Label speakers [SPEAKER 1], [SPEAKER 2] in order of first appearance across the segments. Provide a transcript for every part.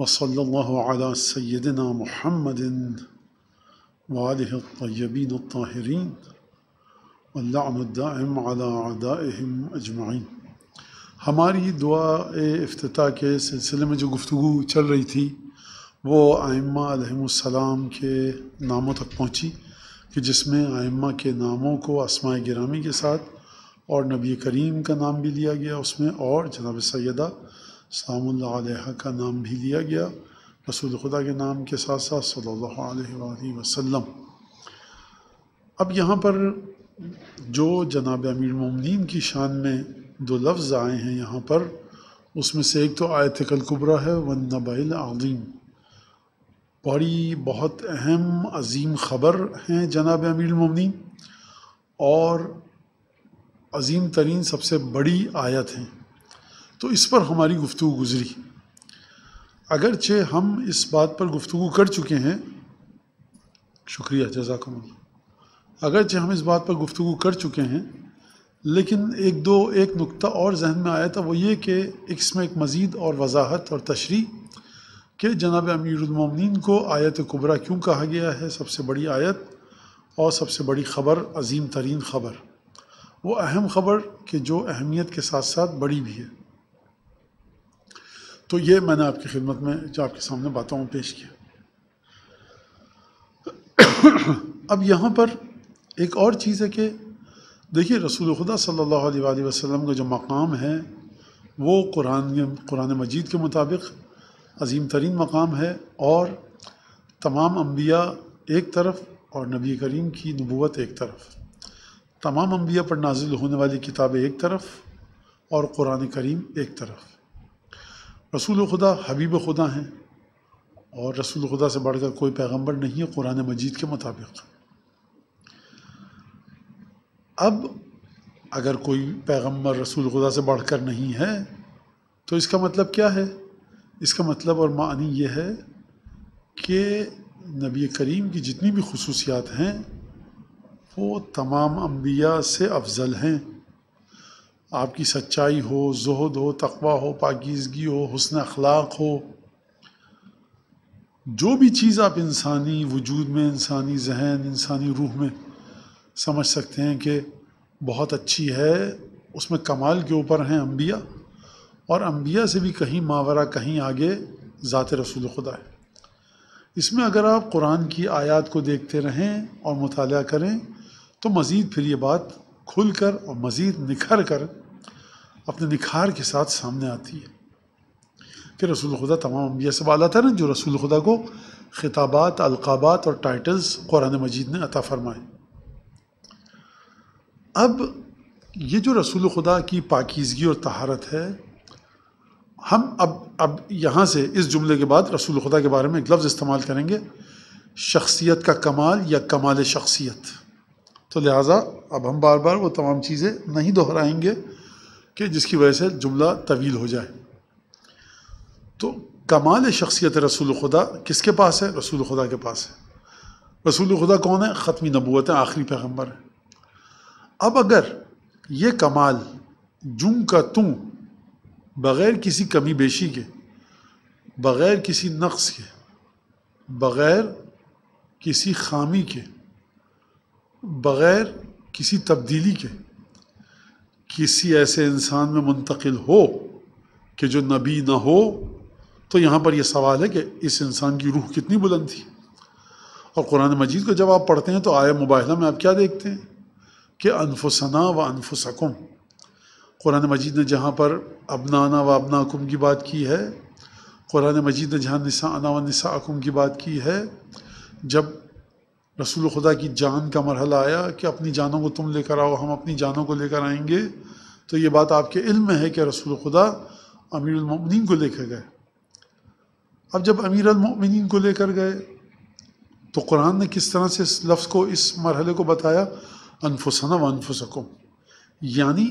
[SPEAKER 1] وصلى الله على سيدنا محمد وآله الطيبين الطاهرين واللعن الدائم على عدائهم अजमाइन हमारी दुआ अफ्ताह के सिलसिले में जो गुफ्तु चल रही थी वो आयमासम के नामों तक पहुँची कि जिसमें आयमा के नामों को आसमाय ग्रामी के साथ और नबी करीम का नाम भी लिया गया उसमें और जनाब सैदा सामा का नाम भी लिया गया रसूल खुदा के नाम के साथ साथ सल्लल्लाहु अलैहि वसल्लम अब यहाँ पर जो जनाब अमीर ममनिन की शान में दो लफ्ज़ आए हैं यहाँ पर उसमें से एक तो आयत कलकुबरा है वन नबाइल आज़ीम बड़ी बहुत अहम अजीम ख़बर हैं जनाब अमीर ममनिन और अजीम तरीन सबसे बड़ी आयत हैं तो इस पर हमारी गुफ्तु गुज़री अगरचे हम इस बात पर गुफ्तु कर चुके हैं शुक्रिया जजाकम अगरचे हम इस बात पर गुफ्तु कर चुके हैं लेकिन एक दो एक नुक्ता और जहन में आया था वो ये कि इसमें एक मज़ीद और वजाहत और तशरी के जनाब अमीरमिन को आयत कुबरा क्यों कहा गया है सबसे बड़ी आयत और सबसे बड़ी ख़बर अजीम तरीन ख़बर वो अहम ख़बर कि जो अहमियत के साथ साथ बड़ी भी है तो ये मैंने आपकी खिदमत में जो आपके सामने बातों में पेश किया अब यहाँ पर एक और चीज़ है कि देखिए रसूल खुदा सल्लल्लाहु अलैहि वसल्लम का जो मकाम है वो कुरान कुरान मजीद के मुताबिक अजीम तरीन मकाम है और तमाम अम्बिया एक तरफ और नबी करीम की नबूत एक तरफ तमाम अम्बिया पर नाजिल होने वाली किताबें एक तरफ और कुरान करीम एक तरफ रसूल खुदा हबीब खुदा हैं और रसूल खुदा से बढ़कर कोई पैगंबर नहीं है कुरान मजीद के मुताबिक अब अगर कोई पैगंबर रसूल खुदा से बढ़कर नहीं है तो इसका मतलब क्या है इसका मतलब और मानी यह है कि नबी करीम की जितनी भी खसूसियात हैं वो तमाम अम्बिया से अफजल हैं आपकी सच्चाई हो जहद हो तकवा हो पाकिजगी हो हसन अखलाक हो जो भी चीज़ आप इंसानी वजूद में इंसानी जहन इंसानी रूह में समझ सकते हैं कि बहुत अच्छी है उसमें कमाल के ऊपर हैं अम्बिया और अम्बिया से भी कहीं मावरा कहीं आगे ज़ात रसूल खुदा है इसमें अगर आप कुरान की आयत को देखते रहें और मुताल करें तो मज़ीद फिर ये बात खुल कर और मज़ीद निखर कर अपने निखार के साथ सामने आती है फिर रसूल खुदा तमाम अम्बिया से बाला था ना जो रसूल खुदा को खिताबात अलकाबात और टाइटल्स कुरान मजीद ने अता फरमाए अब ये जो रसूल खुदा की पाकिजगी और तहारत है हम अब अब यहाँ से इस जुमले के बाद रसूल खुदा के बारे में एक लफ्ज़ इस्तेमाल करेंगे शख्सियत का कमाल या कमाल शख्सियत तो लिहाजा अब हम बार बार वो तमाम चीज़ें नहीं दोहराएंगे कि जिसकी वजह से जुमला तवील हो जाए तो कमाल शख्सियत रसूल खुदा किसके पास है रसूल खुदा के पास है रसूल खुदा कौन है ख़त्मी नबूत है आखिरी पैगम्बर है अब अगर ये कमाल जूं का तू बग़ैर किसी कमी बेशी के बग़ैर किसी नक्स के बग़ैर किसी खामी के बग़ैर किसी तब्दीली के किसी ऐसे इंसान में मुंतकिल हो कि जो नबी ना हो तो यहाँ पर यह सवाल है कि इस इंसान की रूह कितनी बुलंद थी और कुरान मजीद को जब आप पढ़ते हैं तो आया मुबाहला में आप क्या देखते हैं कि अनफुसना व अनफुसकुम कुरान मजीद ने जहाँ पर अबनाना व अबनाकुम की बात की है कुरान मजीद ने जहाँ निसा अना व निसा अकुम की बात की है जब रसूल खुदा की जान का मरहला आया कि अपनी जानों को तुम लेकर आओ हम अपनी जानों को लेकर आएंगे तो ये बात आपके इल्म में है कि रसूल खुदा अमीर अमीरमिन को लेकर गए अब जब अमीरमिन को लेकर गए तो कुरान ने किस तरह से इस लफ्स को इस मरहले को बताया अनफुसना व अनफुसकुम यानी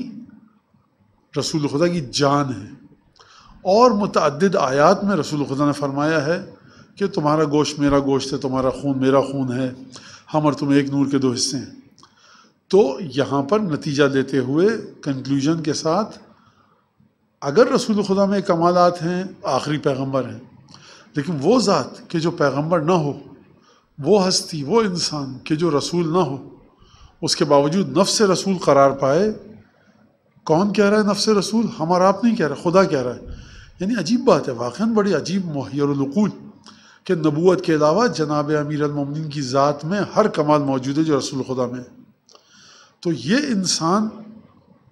[SPEAKER 1] रसूल खुदा की जान है और मुतद आयात में रसूल खुदा ने फरमाया है कि तुम्हारा गोश्त मेरा गोश्त है तुम्हारा खून मेरा खून है हम और तुम एक नूर के दो हिस्से हैं तो यहाँ पर नतीजा देते हुए कंक्लूजन के साथ अगर रसूल खुदा में कमालत हैं आखिरी पैगंबर हैं लेकिन वो ज़ात के जो पैगंबर ना हो वो हस्ती वो इंसान के जो रसूल ना हो उसके बावजूद नफ से रसूल करार पाए कौन कह रहा है नफ से रसूल हमारा आप नहीं कह रहा खुदा कह रहा है यानी अजीब बात है वाक़ बड़ी अजीब मुहैरकूल कि नबूत के अलावा जनाब अमीर अलमिन की ज़ात में हर कमाल मौजूद है जो रसूल खुदा में तो ये इंसान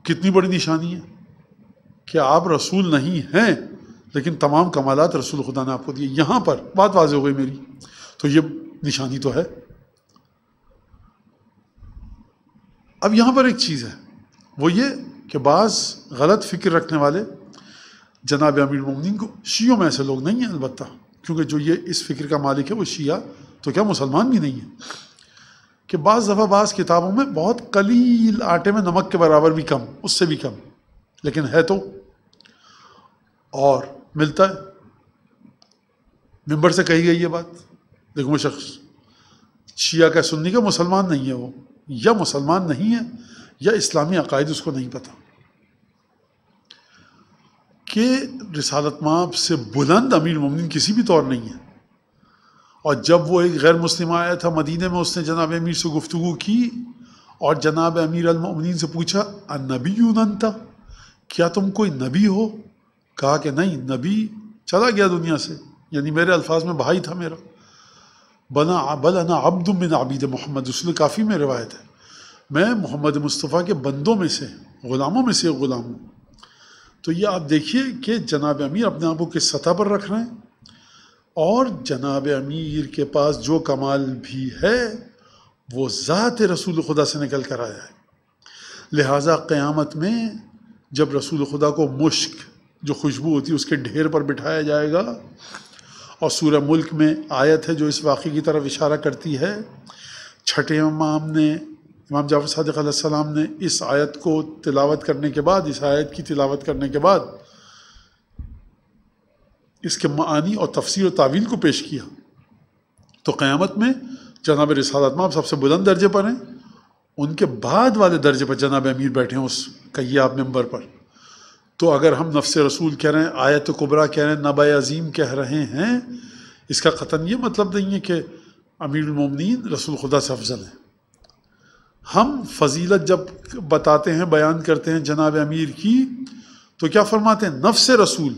[SPEAKER 1] कितनी बड़ी निशानी है कि आप रसूल नहीं हैं लेकिन तमाम कमाल रसूल खुदा ने आपको दिए यहाँ पर बात वाज हो गई मेरी तो ये निशानी तो है अब यहाँ पर एक चीज़ है वो ये कि बाज़ गलत फ़िक्र रखने वाले जनाब अमीर ममनिन को शीयों में ऐसे लोग नहीं हैं अलबत्ता क्योंकि जो ये इस फिक्र का मालिक है वो शिया तो क्या मुसलमान भी नहीं है कि बाज़ दफ़ा बाज़ किताबों में बहुत कलील आटे में नमक के बराबर भी कम उससे भी कम लेकिन है तो और मिलता है मेम्बर से कही गई ये बात देखो वो शख्स शिया का सुन्नी का मुसलमान नहीं है वो या मुसलमान नहीं है या इस्लामी अकायद उसको नहीं पता कि रिसालत माप से बुलंद अमीर ममिन किसी भी तौर नहीं है और जब वो एक गैर मुस्लिम आया था मदीने में उसने जनाब अमीर से गुफ्तु की और जनाब अमीर अलमिन से पूछा नबी था क्या तुम कोई नबी हो कहा कि नहीं नबी चला गया दुनिया से यानी मेरे अल्फाज में भाई था मेरा बना बल अना अब्द आबिद मोहम्मद उसने काफ़ी में रिवायत है मैं मोहम्मद मुस्तफ़ा के बंदों में से ग़ुलामों में से ग़ुलाम हूँ तो ये आप देखिए कि जनाब अमीर अपने आप को किस सतह पर रख रहे हैं और जनाब अमीर के पास जो कमाल भी है वो ज़ात रसूल खुदा से निकल कर आया है लिहाजा क़यामत में जब रसूल खुदा को मुश्क जो खुशबू होती है उसके ढेर पर बिठाया जाएगा और सूर्य मुल्क में आयत है जो इस वाक़े की तरफ इशारा करती है छठे इमाम ने इमाम जाफर सदक आसमाम ने इस आयत को तिलावत करने के बाद इस आयत की तिलावत करने के बाद इसके मानी और तफसीर और तावील को पेश किया तो क़्यामत में जनाब रिसालत माम सबसे बुलंद दर्जे पर हैं उनके बाद वाले दर्जे पर जनाब अमीर बैठे हैं उस कैयाब मेंबर पर तो अगर हम नफ्स रसूल कह रहे हैं आयत कुबरा कह रहे हैं नब अज़ीम कह रहे हैं इसका ख़तन ये मतलब नहीं है कि अमीर अमीरमिन रसूल खुदा से अफजल है हम फजीलत जब बताते हैं बयान करते हैं जनाब अमीर की तो क्या फरमाते हैं नफ्स रसूल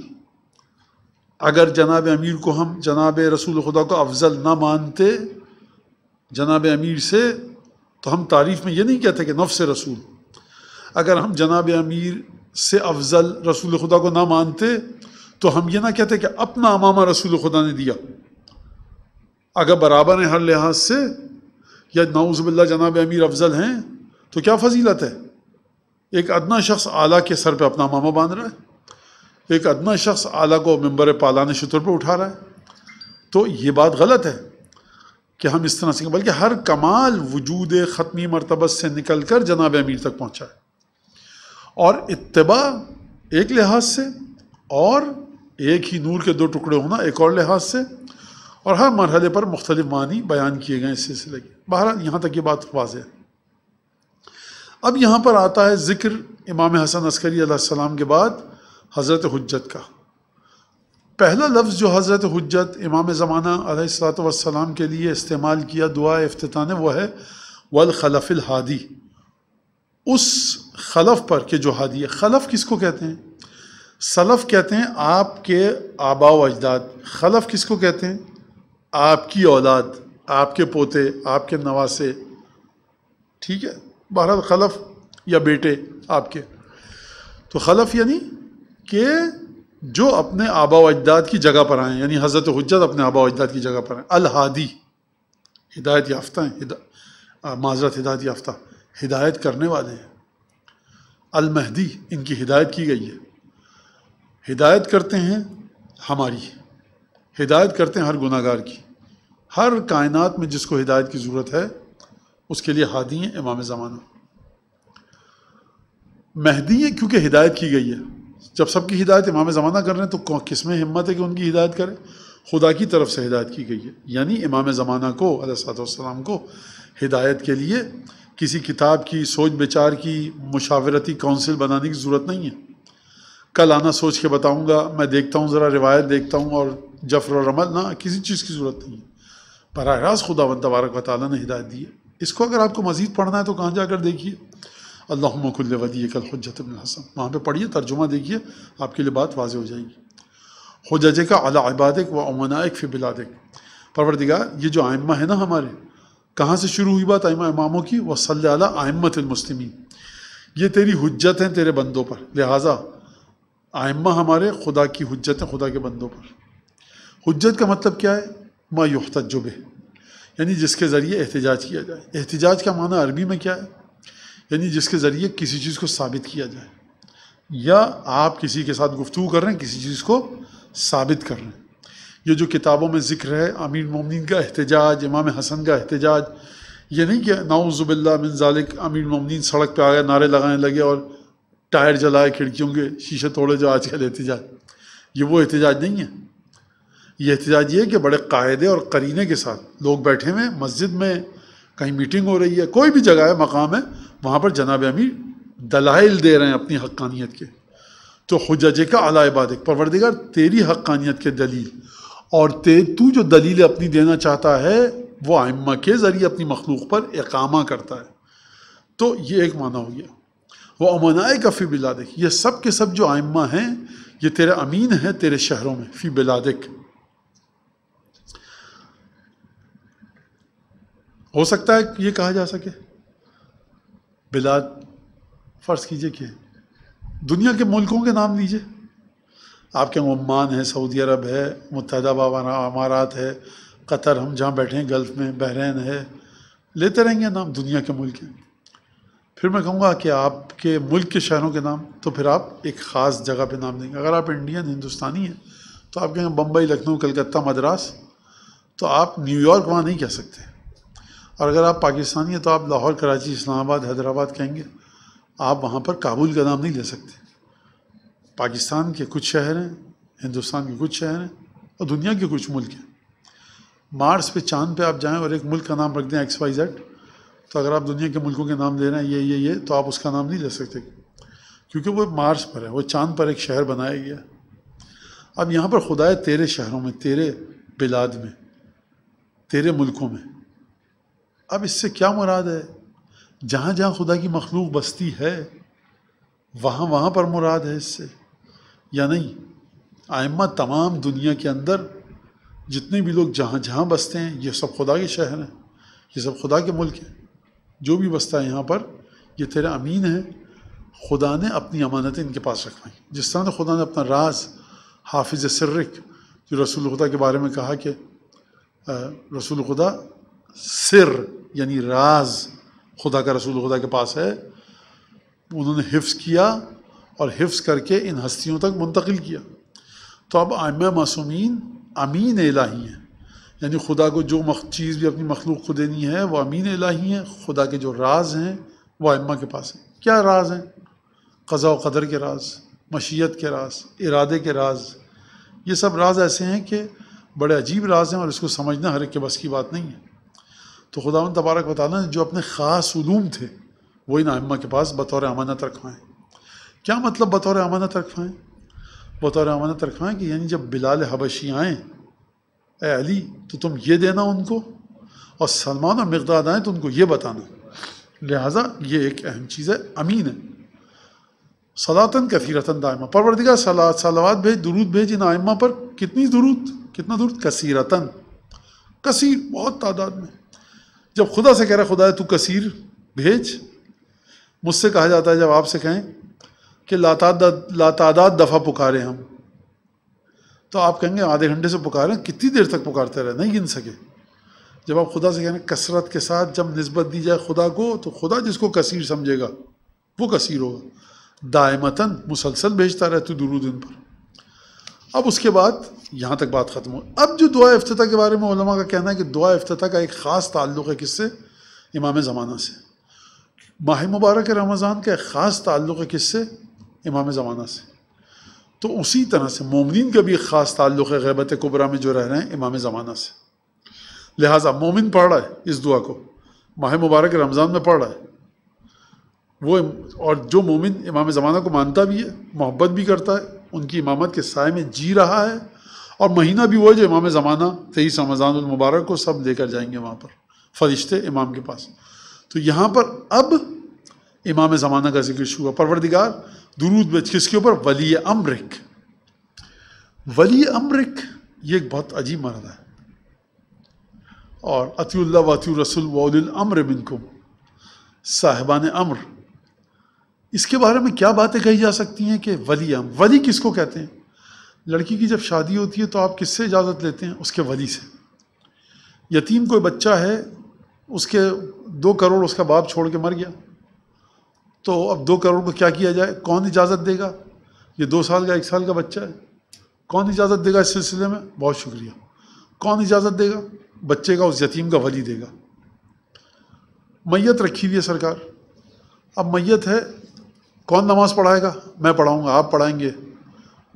[SPEAKER 1] अगर जनाब अमीर को हम जनाब रसूल खुदा को अफजल ना मानते जनाब अमीर से तो हम तारीफ़ में ये नहीं कहते कि नफ्स रसूल अगर हम जनाब अमीर से अफजल रसूल खुदा को ना मानते तो हम ये ना कहते कि अपना अमामा रसूल खुदा ने दिया अगर बराबर हैं हर लिहाज से या नाउज़बिल्ला जनाब अमीर अफजल हैं तो क्या फजीलत है एक अदना शख्स आला के सर पर अपना मामा बांध रहा है एक अदना शख्स आला को मंबर पाला ने शतर पर उठा रहा है तो ये बात गलत है कि हम इस तरह से बल्कि हर कमाल वजूद ख़त्मी मरतबत से निकल कर जनाब अमीर तक पहुँचा है और इतबा एक लिहाज से और एक ही नूर के दो टुकड़े होना एक और लिहाज से और हर मरहले पर मुख्तलि मानी बयान किए गए इस सिलसिले के बहरहाल यहाँ तक ये बात वाज है अब यहाँ पर आता है ज़िक्र इमाम हसन अस्करी सलाम के बाद हज़रत हजत का पहला लफ्ज़ जो हज़रत हजत इमाम ज़माना सलाम के लिए इस्तेमाल किया दुआ अफ्ताह ने वह है वल खलफ़िल हादी उस खलफ पर के जो हादी है खलफ किस को कहते हैं सलफ़ कहते हैं आपके आबा व अजदाद खलफ किसको कहते हैं आपकी औलाद आपके पोते आपके नवासे ठीक है बहरहाल खलफ या बेटे आपके तो खलफ यानी कि जो अपने आबा अजदाद की जगह पर आए यानी हज़रत हजत अपने आबा अजदाद की जगह पर आए अलहादी हिदायत याफ्ता हैं माजरत हिदायत याफ्ता हिदायत करने वाले हैं अलमहदी इनकी हिदायत की गई है हिदायत करते हैं हमारी हिदायत करते हैं हर गुनागार की हर कायनात में जिसको हिदायत की ज़रूरत है उसके लिए हादी हैं इमाम ज़माना महदी हैं क्योंकि हिदायत की गई है जब सबकी हिदायत इमाम ज़माना कर रहे हैं तो किस में हिम्मत है कि उनकी हिदायत करें खुदा की तरफ से हिदायत की गई है यानी इमाम ज़माना को अलैहिस्सलाम को हिदायत के लिए किसी किताब की सोच विचार की मुशावरती काउंसिल बनाने की ज़रूरत नहीं है कल आना सोच के बताऊँगा मैं देखता हूँ ज़रा रिवायत देखता हूँ और जफर और रमद ना किसी चीज़ की ज़रूरत नहीं है बर रास्त खुदा वन तबारक वाली ने हिदायत दी है इसको अगर आपको मज़ीद पढ़ना है तो कहाँ जाकर देखिए अल्लाहमकुल्ल वदी कल हजत हसन वहाँ पर पढ़िए तर्जुमा देखिए आपके लिए बात वाज हो जाएगी हजजे का अला इबादक व अमनाक फ़िबिलादक परवरदिगार ये जो आयमा है ना हमारे कहाँ से शुरू हुई बात आयमा इमामों की वह सल्ला आयमतमसलिमिन ये तेरी हजत हैं तेरे बंदों पर लिहाजा आयमा हमारे खुदा की हजत हैं खुदा के बंदों पर हजत का मतलब क्या है मा युहतजुब यानी जिसके ज़रिए एहतजाज किया जाए एहतजाज का माना अरबी में क्या है यानी जिसके ज़रिए किसी चीज़ को साबित किया जाए या आप किसी के साथ गुफ्तु कर रहे हैं किसी चीज़ को साबित कर रहे हैं ये जो किताबों में ज़िक्र है अमीर ममिन का एहतजाज इमाम हसन का एहतजाज ये नहीं कि नाउज़ुबिल्ला मिन जालिक अमीर ममिन सड़क पर आ गए नारे लगाने लगे और टायर जलाए खिड़कियों के शीशे तोड़े जो आज कल एहतजाज ये वो एहतजाज नहीं है ये एहतजाज ये कि बड़े कायदे और करीने के साथ लोग बैठे हुए मस्जिद में कहीं मीटिंग हो रही है कोई भी जगह है मकाम है वहाँ पर जनाब अमीर दलाइल दे रहे हैं अपनी हक्कानियत के तो हजज का अला इबादक परवरदिगार तेरी हक्कानियत के दलील और ते तू जो दलील अपनी देना चाहता है वह आइम्मा के ज़रिए अपनी मखलूक पर एकामा करता है तो ये एक माना हो गया वह अमनाए का फ़ी बिलादक ये सब के सब जो आइम्मा हैं ये तेरे अमीन हैं तेरे शहरों में फ़ी बिलादक हो सकता है ये कहा जा सके बिलाद फ़र्ज़ कीजिए कि दुनिया के मुल्कों के नाम लीजिए आपके ओमान है सऊदी अरब है मुतहदा अमारात है कतर हम जहाँ बैठे हैं गल्फ़ में बहरीन है लेते रहेंगे नाम दुनिया के मुल्क हैं फिर मैं कहूँगा कि आपके मुल्क के शहरों के नाम तो फिर आप एक ख़ास जगह पे नाम देंगे अगर आप इंडियन हिंदुस्तानी हैं तो आप कहेंगे बम्बई लखनऊ कलकत्ता मद्रास तो आप न्यूयॉर्क वहाँ नहीं कह सकते और अगर आप पाकिस्तानी हैं तो आप लाहौर कराची इस्लामाबाद हैदराबाद कहेंगे आप वहाँ पर काबुल का नाम नहीं ले सकते पाकिस्तान के कुछ शहर हैं हिंदुस्तान के कुछ शहर हैं और दुनिया के कुछ मुल्क हैं मार्स पे चांद पे आप जाएं और एक मुल्क का नाम रख दें एक्स वाई जेड तो अगर आप दुनिया के मुल्कों के नाम ले रहे हैं ये ये ये तो आप उसका नाम नहीं ले सकते क्योंकि वो मार्स पर है वो चांद पर एक शहर बनाया गया अब यहाँ पर खुदा है तेरे शहरों में तेरे बिलाद में तेरे मुल्कों में अब इससे क्या मुराद है जहाँ जहाँ खुदा की मखलूक बस्ती है वहाँ वहाँ पर मुराद है इससे या नहीं आयमा तमाम दुनिया के अंदर जितने भी लोग जहाँ जहाँ बसते हैं ये सब खुदा के शहर हैं ये सब खुदा के मुल्क हैं जो भी बसता है यहाँ पर ये तेरा अमीन है खुदा ने अपनी अमानतें इनके पास रखवाई जिस तरह से खुदा ने अपना राज हाफिज सर्रिक जो रसूल खुदा के बारे में कहा कि रसूल खुदा सिर यानी राज खुदा का रसूल खुदा के पास है उन्होंने हिफ्स किया और हिफ्स करके इन हस्तियों तक मुंतकिल किया तो अब आम मासूमीन अमीन इलाही हैं यानी खुदा को जो चीज़ भी अपनी मखलूक को देनी है वह अमीन इलाही हैं खुदा के जो राज हैं वह अम्मा के पास हैं क्या राज हैं कज़ा कदर के राज मशीत के राज इरादे के राज ये सब राज ऐसे हैं कि बड़े अजीब राज हैं और इसको समझना हर एक के बस की बात नहीं है तो खुदा तबारक वाली जो अपने ख़ास ूम थे वो इन अम्मा के पास बतौर अमानत रखवाएँ क्या मतलब बतौर अमानत रखवाएँ बतौर अमानत रखवाएँ कि यानी जब बिलाल हबशी आएँ ए अली तो तुम ये देना उनको और सलमान और मकदाद आएँ तो उनको ये बताना लिहाजा ये एक अहम चीज़ है अमीन है सलातान कसीरतन दायमा परवरदिगा सलात सलावात भेज दुरूद भेज इन आयमा पर कितनी दुरूद कितना दुरूद कसीरतान कसीर बहुत तादाद में जब खुदा से कह रहा खुदा है तू कसीर भेज मुझसे कहा जाता है जब आपसे कहें कि लातादाद लातादाद दफ़ा पुकारें हम तो आप कहेंगे आधे घंटे से पुकारें कितनी देर तक पुकारते रहे नहीं गिन सके जब आप खुदा से कह रहे कसरत के साथ जब नस्बत दी जाए खुदा को तो खुदा जिसको कसीर समझेगा वो कसीर होगा दायमतन मुसलसल भेजता रहे तू दुरू दिन पर अब उसके बाद यहाँ तक बात ख़त्म हो अब जो दुआ अफ्ताह के बारे में ओलमा का कहना है कि दुआ अफ्ताह का एक ख़ास ताल्लुक़ है किससे इमाम ज़माना से माह मुबारक रमज़ान का एक ख़ास ताल्लुक़ है किससे इमाम ज़माना से तो उसी तरह से मोमिन का भी एक ख़ास ताल्लुक़ है गैबत कुबरा में जो रह रहे हैं इमाम ज़माना से लिहाजा मोमिन पढ़ रहा है इस दुआ को माह मुबारक रमज़ान में पढ़ रहा है वो और जो मोमिन इमाम ज़माना को मानता भी है मोहब्बत भी करता है उनकी इमामत के साय में जी रहा है और महीना भी वो जो इमाम ज़माना तेईस रमज़ानमबारक को सब लेकर जाएंगे वहाँ पर फरिश्ते इमाम के पास तो यहाँ पर अब इमाम ज़माना का जिक्र शुरू हुआ परवरदिगार दुरूद में किसके ऊपर वली अमरिक वली अमरिक ये एक बहुत अजीब मरद है और अतील्ला वती रसूल वल अम्र मिनकुम साहिबान अम्र इसके बारे में क्या बातें कही जा सकती हैं कि वली हम वली किसको कहते हैं लड़की की जब शादी होती है तो आप किससे इजाज़त लेते हैं उसके वली से यतीम कोई बच्चा है उसके दो करोड़ उसका बाप छोड़ के मर गया तो अब दो करोड़ को क्या किया जाए कौन इजाज़त देगा ये दो साल का एक साल का बच्चा है कौन इजाज़त देगा इस सिलसिले में बहुत शुक्रिया कौन इजाज़त देगा बच्चे का उस यतीम का वली देगा मैत रखी हुई है सरकार अब मैत है कौन नमाज़ पढ़ाएगा मैं पढ़ाऊँगा आप पढ़ाएंगे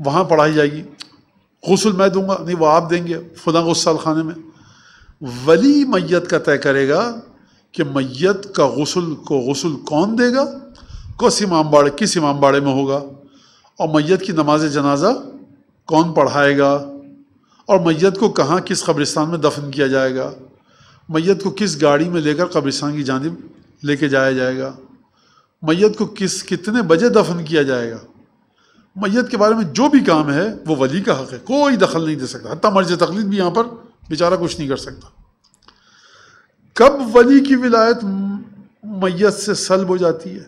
[SPEAKER 1] वहाँ पढ़ाई जाएगी गसल मैं दूंगा नहीं वो आप देंगे फुदा गुस्सा खाने में वली मैत का तय करेगा कि मैत का गसल को गसल कौन देगा कस इमाम बाड़े किस इमाम बाड़े में होगा और मैत की नमाज जनाजा कौन पढ़ाएगा और मैत को कहाँ किस कब्रिस्तान में दफन किया जाएगा मैत को किस गाड़ी में लेकर कब्रिस्तान की जानब लेके जाया जाएगा मैत को किस कितने बजे दफन किया जाएगा मैत के बारे में जो भी काम है वो वली का हक है कोई दखल नहीं दे सकता हती मर्ज तकलीफ भी यहाँ पर बेचारा कुछ नहीं कर सकता कब वली की विलायत मैत से सलब हो जाती है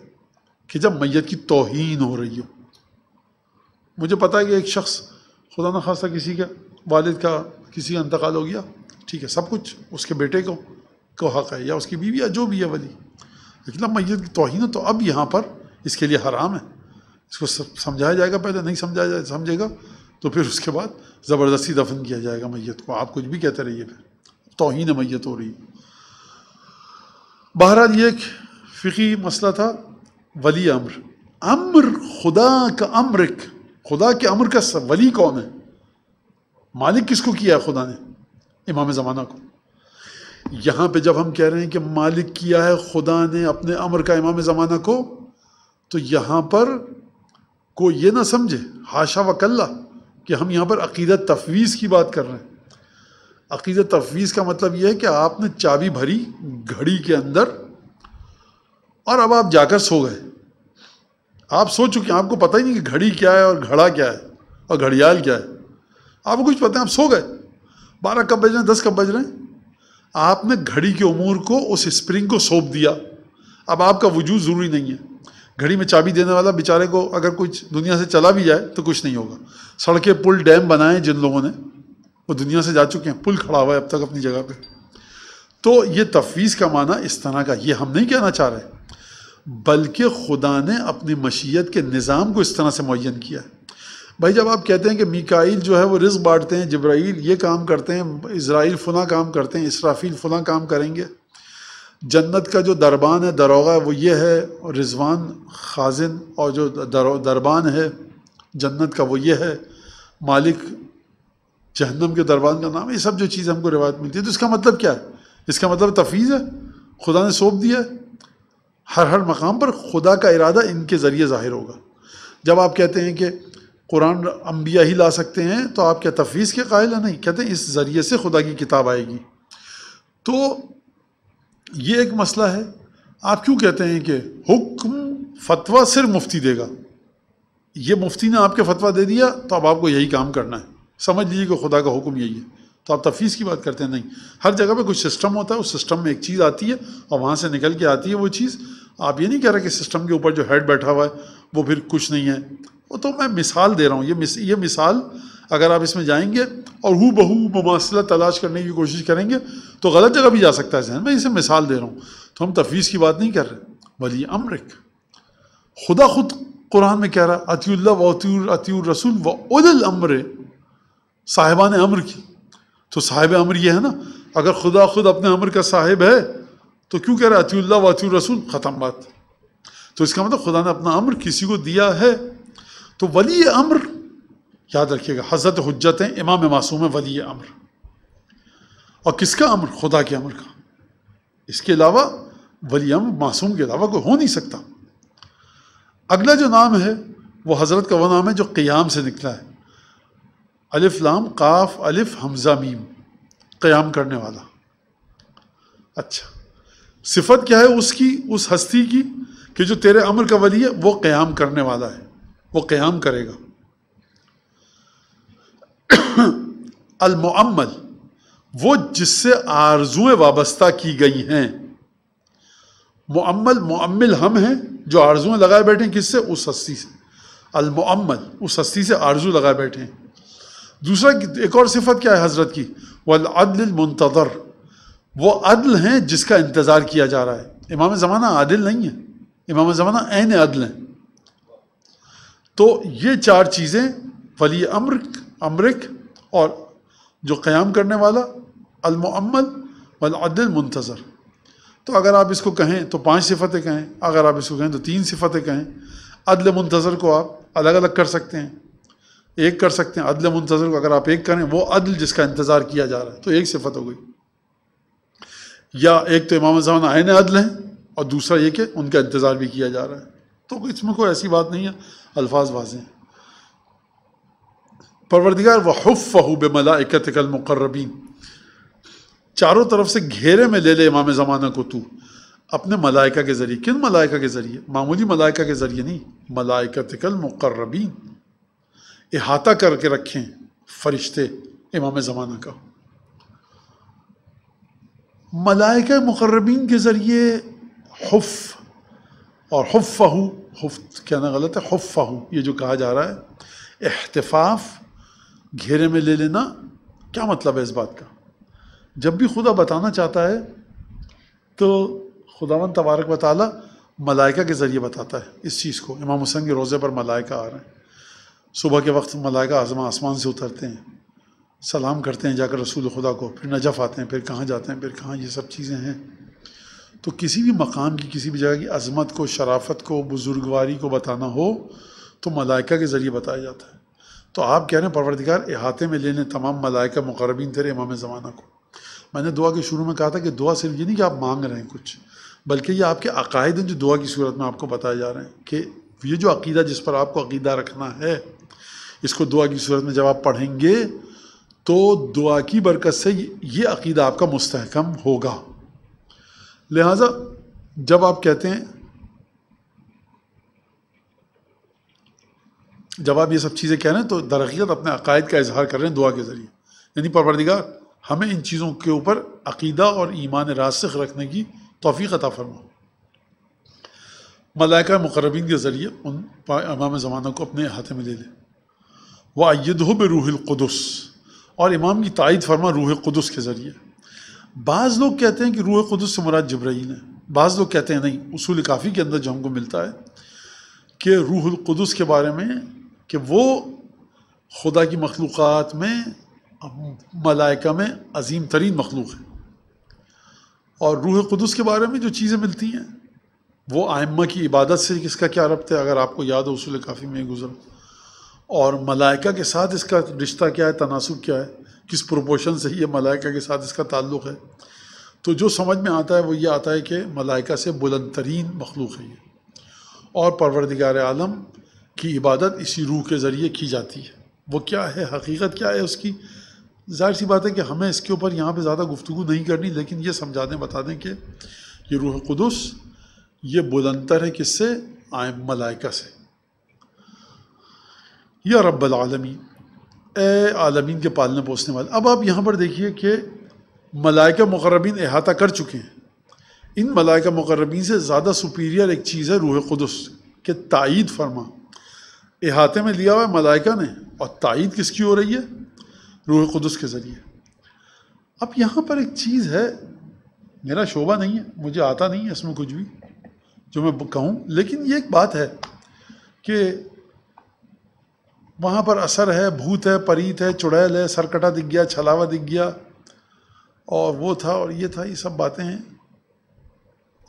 [SPEAKER 1] कि जब मैत की तोहन हो रही हो मुझे पता है कि एक शख्स खुदा न खासा किसी का वालिद का किसी का इंतकाल हो गया ठीक है सब कुछ उसके बेटे को को हक है या उसकी बीवी या जो भी है वली लेकिन अब मैत की तोहन तो अब यहाँ पर इसके लिए हराम है इसको समझाया जाएगा पहले नहीं समझाया जाए समझेगा तो फिर उसके बाद ज़बरदस्ती दफन किया जाएगा मैत को आप कुछ भी कहते रहिए फिर तोहन मैत हो रही बहरहाल ये एक फ़िकी मसला था वली अम्र अम्र खुदा का अम्र खुदा के अम्र का वली कौन है मालिक किसको किया है खुदा ने इमाम ज़माना को यहाँ पे जब हम कह रहे हैं कि मालिक किया है खुदा ने अपने अमर का इमाम ज़माना को तो यहाँ पर को ये ना समझे हाशा वकल्ला कि हम यहाँ पर अकीदत तफवीज़ की बात कर रहे हैं अकीदत तफवीज़ का मतलब यह है कि आपने चाबी भरी घड़ी के अंदर और अब आप जाकर सो गए आप सो चुके हैं आपको पता ही नहीं कि घड़ी क्या है और घड़ा क्या है और घड़ियाल क्या है आपको कुछ पता है आप सो गए बारह कब बज रहे हैं दस कब बज रहे हैं आपने घड़ी के उमूर को उस स्प्रिंग को सौंप दिया अब आपका वजूद ज़रूरी नहीं है घड़ी में चाबी देने वाला बेचारे को अगर कुछ दुनिया से चला भी जाए तो कुछ नहीं होगा सड़कें पुल डैम बनाए जिन लोगों ने वो दुनिया से जा चुके हैं पुल खड़ा हुआ है अब तक अपनी जगह पे तो ये तफवीज़ का माना इस तरह का ये हम नहीं कहना चाह रहे बल्कि खुदा ने अपनी मशीयत के निज़ाम को इस तरह से मुन किया है भाई जब आप कहते हैं कि मिकाइल जो है वो रिस्क बांटते हैं जब्राइल ये काम करते हैं इसराइल फला काम करते हैं इसराफील फला काम करेंगे जन्नत का जो दरबान है दरोगा वो ये है और रिजवान खाजिन और जो दरबान है जन्नत का वो ये है मालिक जहन्नम के दरबान का नाम है ये सब जो चीज़ हमको रिवायत मिलती है तो इसका मतलब क्या है इसका मतलब तफीज़ है खुदा ने सौंप दिया है हर हर मकाम पर खुदा का इरादा इनके ज़रिए ज़ाहिर होगा जब आप कहते हैं कि कुरान अम्बिया ही ला सकते हैं तो आप क्या तफवीज़ के कायल है नहीं कहते हैं इस ज़रिए से खुदा की किताब आएगी तो ये एक मसला है आप क्यों कहते हैं कि हुक्म फतवा सिर्फ मुफ्ती देगा ये मुफ्ती ने आपके फतवा दे दिया तो अब आपको यही काम करना है समझ लीजिए कि खुदा का हुक्म यही है तो आप तफीज़ की बात करते हैं नहीं हर जगह पर कुछ सिस्टम होता है उस सिस्टम में एक चीज़ आती है और वहाँ से निकल के आती है वो चीज़ आप ये नहीं कह रहे कि सिस्टम के ऊपर जो हेड बैठा हुआ है वो फिर कुछ नहीं है वो तो मैं मिसाल दे रहा हूँ ये मिस ये मिसाल अगर आप इसमें जाएंगे और हु बहू ममासला तलाश करने की कोशिश करेंगे तो गलत जगह भी जा सकता है जहन मैं इसे मिसाल दे रहा हूँ तो हम तफवीज़ की बात नहीं कर रहे वली अमरिक खुदा खुद कुरान में कह रहा अतील्ला वतीर अतीर रसूल व उदल अम्र साहिबान अम्र की तो साहिब अम्र ये है ना अगर खुदा खुद अपने अम्र का साहिब है तो क्यों कह रहा अतील्ला वतीर रसूल ख़त्म बात तो इसका मतलब खुदा ने अपना अम्र किसी को दिया है तो वली अम्र याद रखिएगा हजरत हजत हैं इमाम मासूम है वली अम्र और किसका अम्र खुदा के अमर का इसके अलावा वली अम्र मासूम के अलावा कोई हो नहीं सकता अगला जो नाम है वो हज़रत का वह नाम है जो क़याम से निकला है अलिफ लाम काफ अलिफ हमज़ा मीम क़याम करने वाला अच्छा सिफत क्या है उसकी उस हस्ती की कि जो तेरे अमर का वली है वो क़याम करने वाला है वो क़्याम करेगा अलमल वो जिससे आरजुएँ वाबस्ता की गई हैं मुअम्मल मम्मिल हम हैं जो आरजुएँ लगाए बैठे हैं किससे उस हस्ती से अलमल उस हस्ती से आरजू लगाए बैठे हैं दूसरा एक और सिफत क्या है हज़रत की वलअदलमतदर वो अदल हैं जिसका इंतज़ार किया जा रहा है इमाम ज़माना आदिल नहीं है इमाम ज़माना एन अदल हैं तो ये चार चीज़ें वली अमर अमरिक और जो क़याम करने वाला अलमद वलअदल मुंतज़र तो अगर आप इसको कहें तो पांच सिफतें कहें अगर आप इसको कहें तो तीन सिफतें कहें अदल मुंतज़र को आप अलग अलग कर सकते हैं एक कर सकते हैं अदल मुंतज़र को अगर आप एक करें वो अदल जिसका इंतज़ार किया जा रहा है तो एक सिफत हो गई या एक तो इमाम जमान आयन अदल हैं और दूसरा ये कि उनका इंतज़ार भी किया जा रहा है तो इसमें कोई ऐसी बात नहीं है अल्फाज वाज हैं परवरदिगार वहफ़ बमलाकत कलमकर्रबीन चारों तरफ से घेरे में ले ले इमाम ज़माना को तू अपने मलाइका के ज़रिए किन मलाइका के ज़रिए मामूली मलाइका के ज़रिए नहीं मलाइकत कलमकर्रबीन अहाता करके रखें फरिश्ते इमाम ज़माना का मलाइका मुकर्रबीन के ज़रिए हफ़ और हफ़हू क्या कहना गलत है हफ़हू ये जो कहा जा रहा है एहतफाफ घेरे में ले लेना क्या मतलब है इस बात का जब भी खुदा बताना चाहता है तो खुदावन तबारक वाली मलाइका के ज़रिए बताता है इस चीज़ को इमाम हुसैन के रोज़े पर मलाइका आ रहे हैं सुबह के वक्त मलाइका आजमा आसमान से उतरते हैं सलाम करते हैं जाकर रसूल खुदा को फिर नजफ़ आते हैं फिर कहाँ जाते हैं फिर कहाँ ये सब चीज़ें हैं तो किसी भी मकाम की किसी भी जगह की अजमत को शराफत को बुजुर्गवारी को बताना हो तो मलाइका के ज़रिए बताया जाता है तो आप कह रहे हैं परवरदिकार अहाते में लेने तमाम मलाइका मक़रबिन थे इमाम ज़माना को मैंने दुआ के शुरू में कहा था कि दुआ सिर्फ ये नहीं कि आप मांग रहे हैं कुछ बल्कि ये आपके अकायद हैं जो दुआ की सूरत में आपको बताए जा रहे हैं कि ये जो अकीदा जिस पर आपको अकीदा रखना है इसको दुआ की सूरत में जब आप पढ़ेंगे तो दुआ की बरकत से ये अकीदा आपका मुस्तहकम होगा लिहाजा जब आप कहते हैं जब आप ये सब चीज़ें कह रहे हैं तो दरक़ीत अपने अकायद का इजहार कर रहे हैं दुआ के ज़रिए यानी परवरदिगार हमें इन चीज़ों के ऊपर अकीदा और ईमान रासख रखने की तोफ़ी अता फरमा मलाइका मुकरबिन के ज़रिए उन इमाम ज़माना को अपने हाथ में ले लें वह अयद हो बरूहल और इमाम की तायद फरमा रूह कदस के ज़रिए बाज़ लोग कहते हैं कि रूह खुदस से मुराद जब्राइल है बाज़ लोग कहते हैं नहीं उसूल काफ़ी के अंदर जो हमको मिलता है कि रूहुल के बारे में कि वो खुदा की मखलूक में मलाइका में अजीम तरीन मखलूक है और रूह कुदस के बारे में जो चीज़ें मिलती हैं वो आयमा की इबादत से किसका क्या रबत है अगर आपको याद हो उसूल काफ़ी में गुजर और मलाइका के साथ इसका रिश्ता क्या है तनासब क्या है किस प्रोपोर्शन से ये मलाइका के साथ इसका ताल्लुक़ है तो जो समझ में आता है वो ये आता है कि मलाइका से बुलंद तरीन मखलूक है ये और परवरदिगार आलम की इबादत इसी रूह के ज़रिए की जाती है वो क्या है हकीकत क्या है उसकी जाहिर सी बात है कि हमें इसके ऊपर यहाँ पर ज़्यादा गुफ्तु नहीं करनी लेकिन ये समझा दें बता दें कि ये रूह कदस ये बुलंदर है किससे आए मलाइका से या रब्बल आलमीन के पालने पोसने वाले अब आप यहाँ पर देखिए कि मलाइका मकरबिन अहाता कर चुके हैं इन मलाइका मकरबिन से ज़्यादा सुपीरियर एक चीज़ है रूह क़ुदस के तइद फरमा अहाते में लिया हुआ है मलाइका ने और तइद किसकी हो रही है रूह खुद के ज़रिए अब यहाँ पर एक चीज़ है मेरा शोभा नहीं है मुझे आता नहीं है इसमें कुछ भी जो मैं कहूँ लेकिन ये एक बात है कि वहाँ पर असर है भूत है परीत है चुड़ैल है सरकटा दिख गया छलावा दिख गया और वो था और ये था ये सब बातें हैं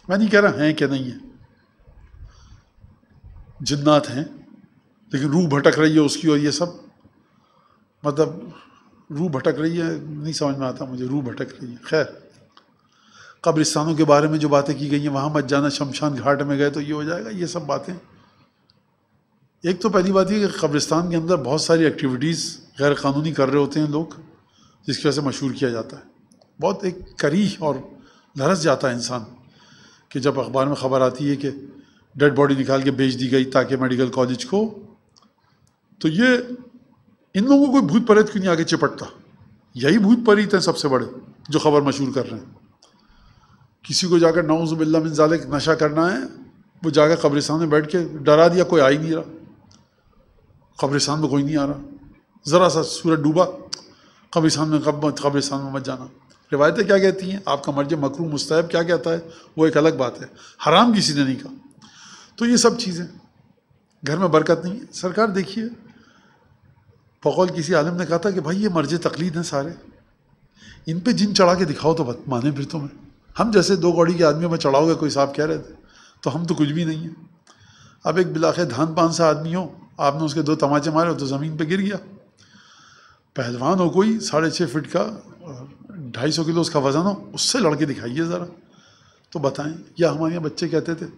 [SPEAKER 1] मैं नहीं कह रहा हैं क्या नहीं है जिन्नात हैं लेकिन रूह भटक रही है उसकी और ये सब मतलब रूह भटक रही है नहीं समझ में आता मुझे रूह भटक रही है खैर कब्रिस्तानों के बारे में जो बातें की गई हैं वहाँ मत जाना शमशान घाट में गए तो ये हो जाएगा ये सब बातें एक तो पहली बात यह कि कब्रिस्तान के अंदर बहुत सारी एक्टिविटीज़ गैर कानूनी कर रहे होते हैं लोग जिसकी वजह से मशहूर किया जाता है बहुत एक करी और धरस जाता है इंसान कि जब अखबार में ख़बर आती है कि डेड बॉडी निकाल के बेच दी गई ताकि मेडिकल कॉलेज को तो ये इन लोगों को कोई भूत परेत क्यों नहीं आगे चिपटता यही भूत परीत हैं सबसे बड़े जो खबर मशहूर कर रहे हैं किसी को जाकर नाउज़बिल्ला मिनजाले नशा करना है वो जाकर कब्रिस्तान में बैठ के डरा दिया कोई आ ही नहीं रहा कब्रिस्तान में कोई नहीं आ रहा ज़रा सा सूरज डूबा कब्रिस्तान में कब कब्रिस्तान में मत जाना रिवायतें क्या कहती हैं आपका मर्ज मकरू मुस्तैब क्या कहता है वो एक अलग बात है हराम किसी ने नहीं कहा तो ये सब चीज़ें घर में बरकत नहीं है सरकार देखिए पकौल किसी आलम ने कहा था कि भाई ये मर्ज तकलीद हैं सारे इन पे जिन चढ़ा के दिखाओ तो बत, माने फिर तो मैं हम जैसे दो गौड़ी के आदमी में चढ़ाओगे कोई साहब कह रहे थे तो हम तो कुछ भी नहीं हैं अब एक बिलाखे धान पान सा आदमी हो आपने उसके दो तमाचे मारे तो ज़मीन पर गिर गया पहलवान हो कोई साढ़े छः फिट का ढाई सौ किलो उसका वज़न हो उससे लड़के दिखाइए ज़रा तो बताएं या हमारे यहाँ बच्चे कहते थे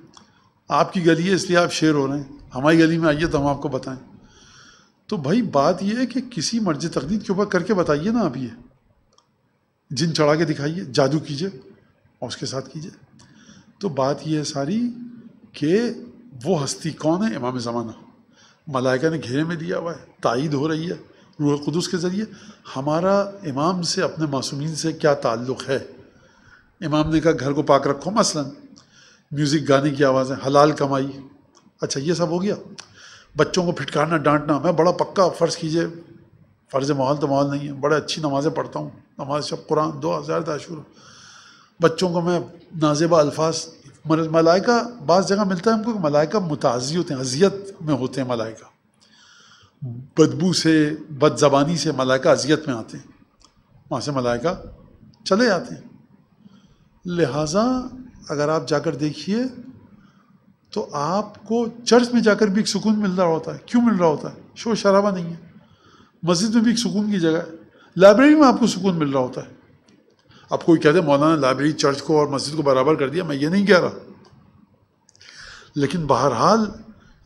[SPEAKER 1] आपकी गली है इसलिए आप शेर हो रहे हैं हमारी गली में आइए तो हम आपको बताएं तो भाई बात यह है कि किसी मर्जी तकदीर के ऊपर करके बताइए ना आप ये जिन चढ़ा के दिखाइए जादू कीजिए और उसके साथ कीजिए तो बात यह है सारी कि वो हस्ती कौन है इमाम ज़माना मलाइका ने घेरे में दिया हुआ है तइद हो रही है रूह कुदस के ज़रिए हमारा इमाम से अपने मासूमिन से क्या ताल्लुक़ है इमाम ने कहा घर को पाक रखो मसलन म्यूज़िक गाने की आवाज़ें हलाल कमाई अच्छा ये सब हो गया बच्चों को फिटकारना डांटना मैं बड़ा पक्का फ़र्ज़ कीजिए फ़र्ज़ माहौल तो माहौल नहीं है बड़े अच्छी नमाज़ें पढ़ता हूँ नमाज शब कुरान दो हज़ार ताशुर बच्चों को मैं नाजेबा अल्फाज मलाइका बाज़ जगह मिलता है हमको मलाइका मुताज़ी होते हैं अजियत में होते हैं मलाइका बदबू से बदजबानी से मलाइका अजियत में आते हैं वहाँ से मलाइका चले जाते हैं लिहाजा अगर आप जाकर देखिए तो आपको चर्च में जाकर भी एक सुकून मिल रहा होता है क्यों मिल रहा होता है शोर शराबा नहीं है मस्जिद में भी एक सुकून की जगह है लाइब्रेरी में आपको सुकून मिल रहा होता है अब कोई कहते मौलाना लाइब्रेरी चर्च को और मस्जिद को बराबर कर दिया मैं ये नहीं कह रहा लेकिन बहरहाल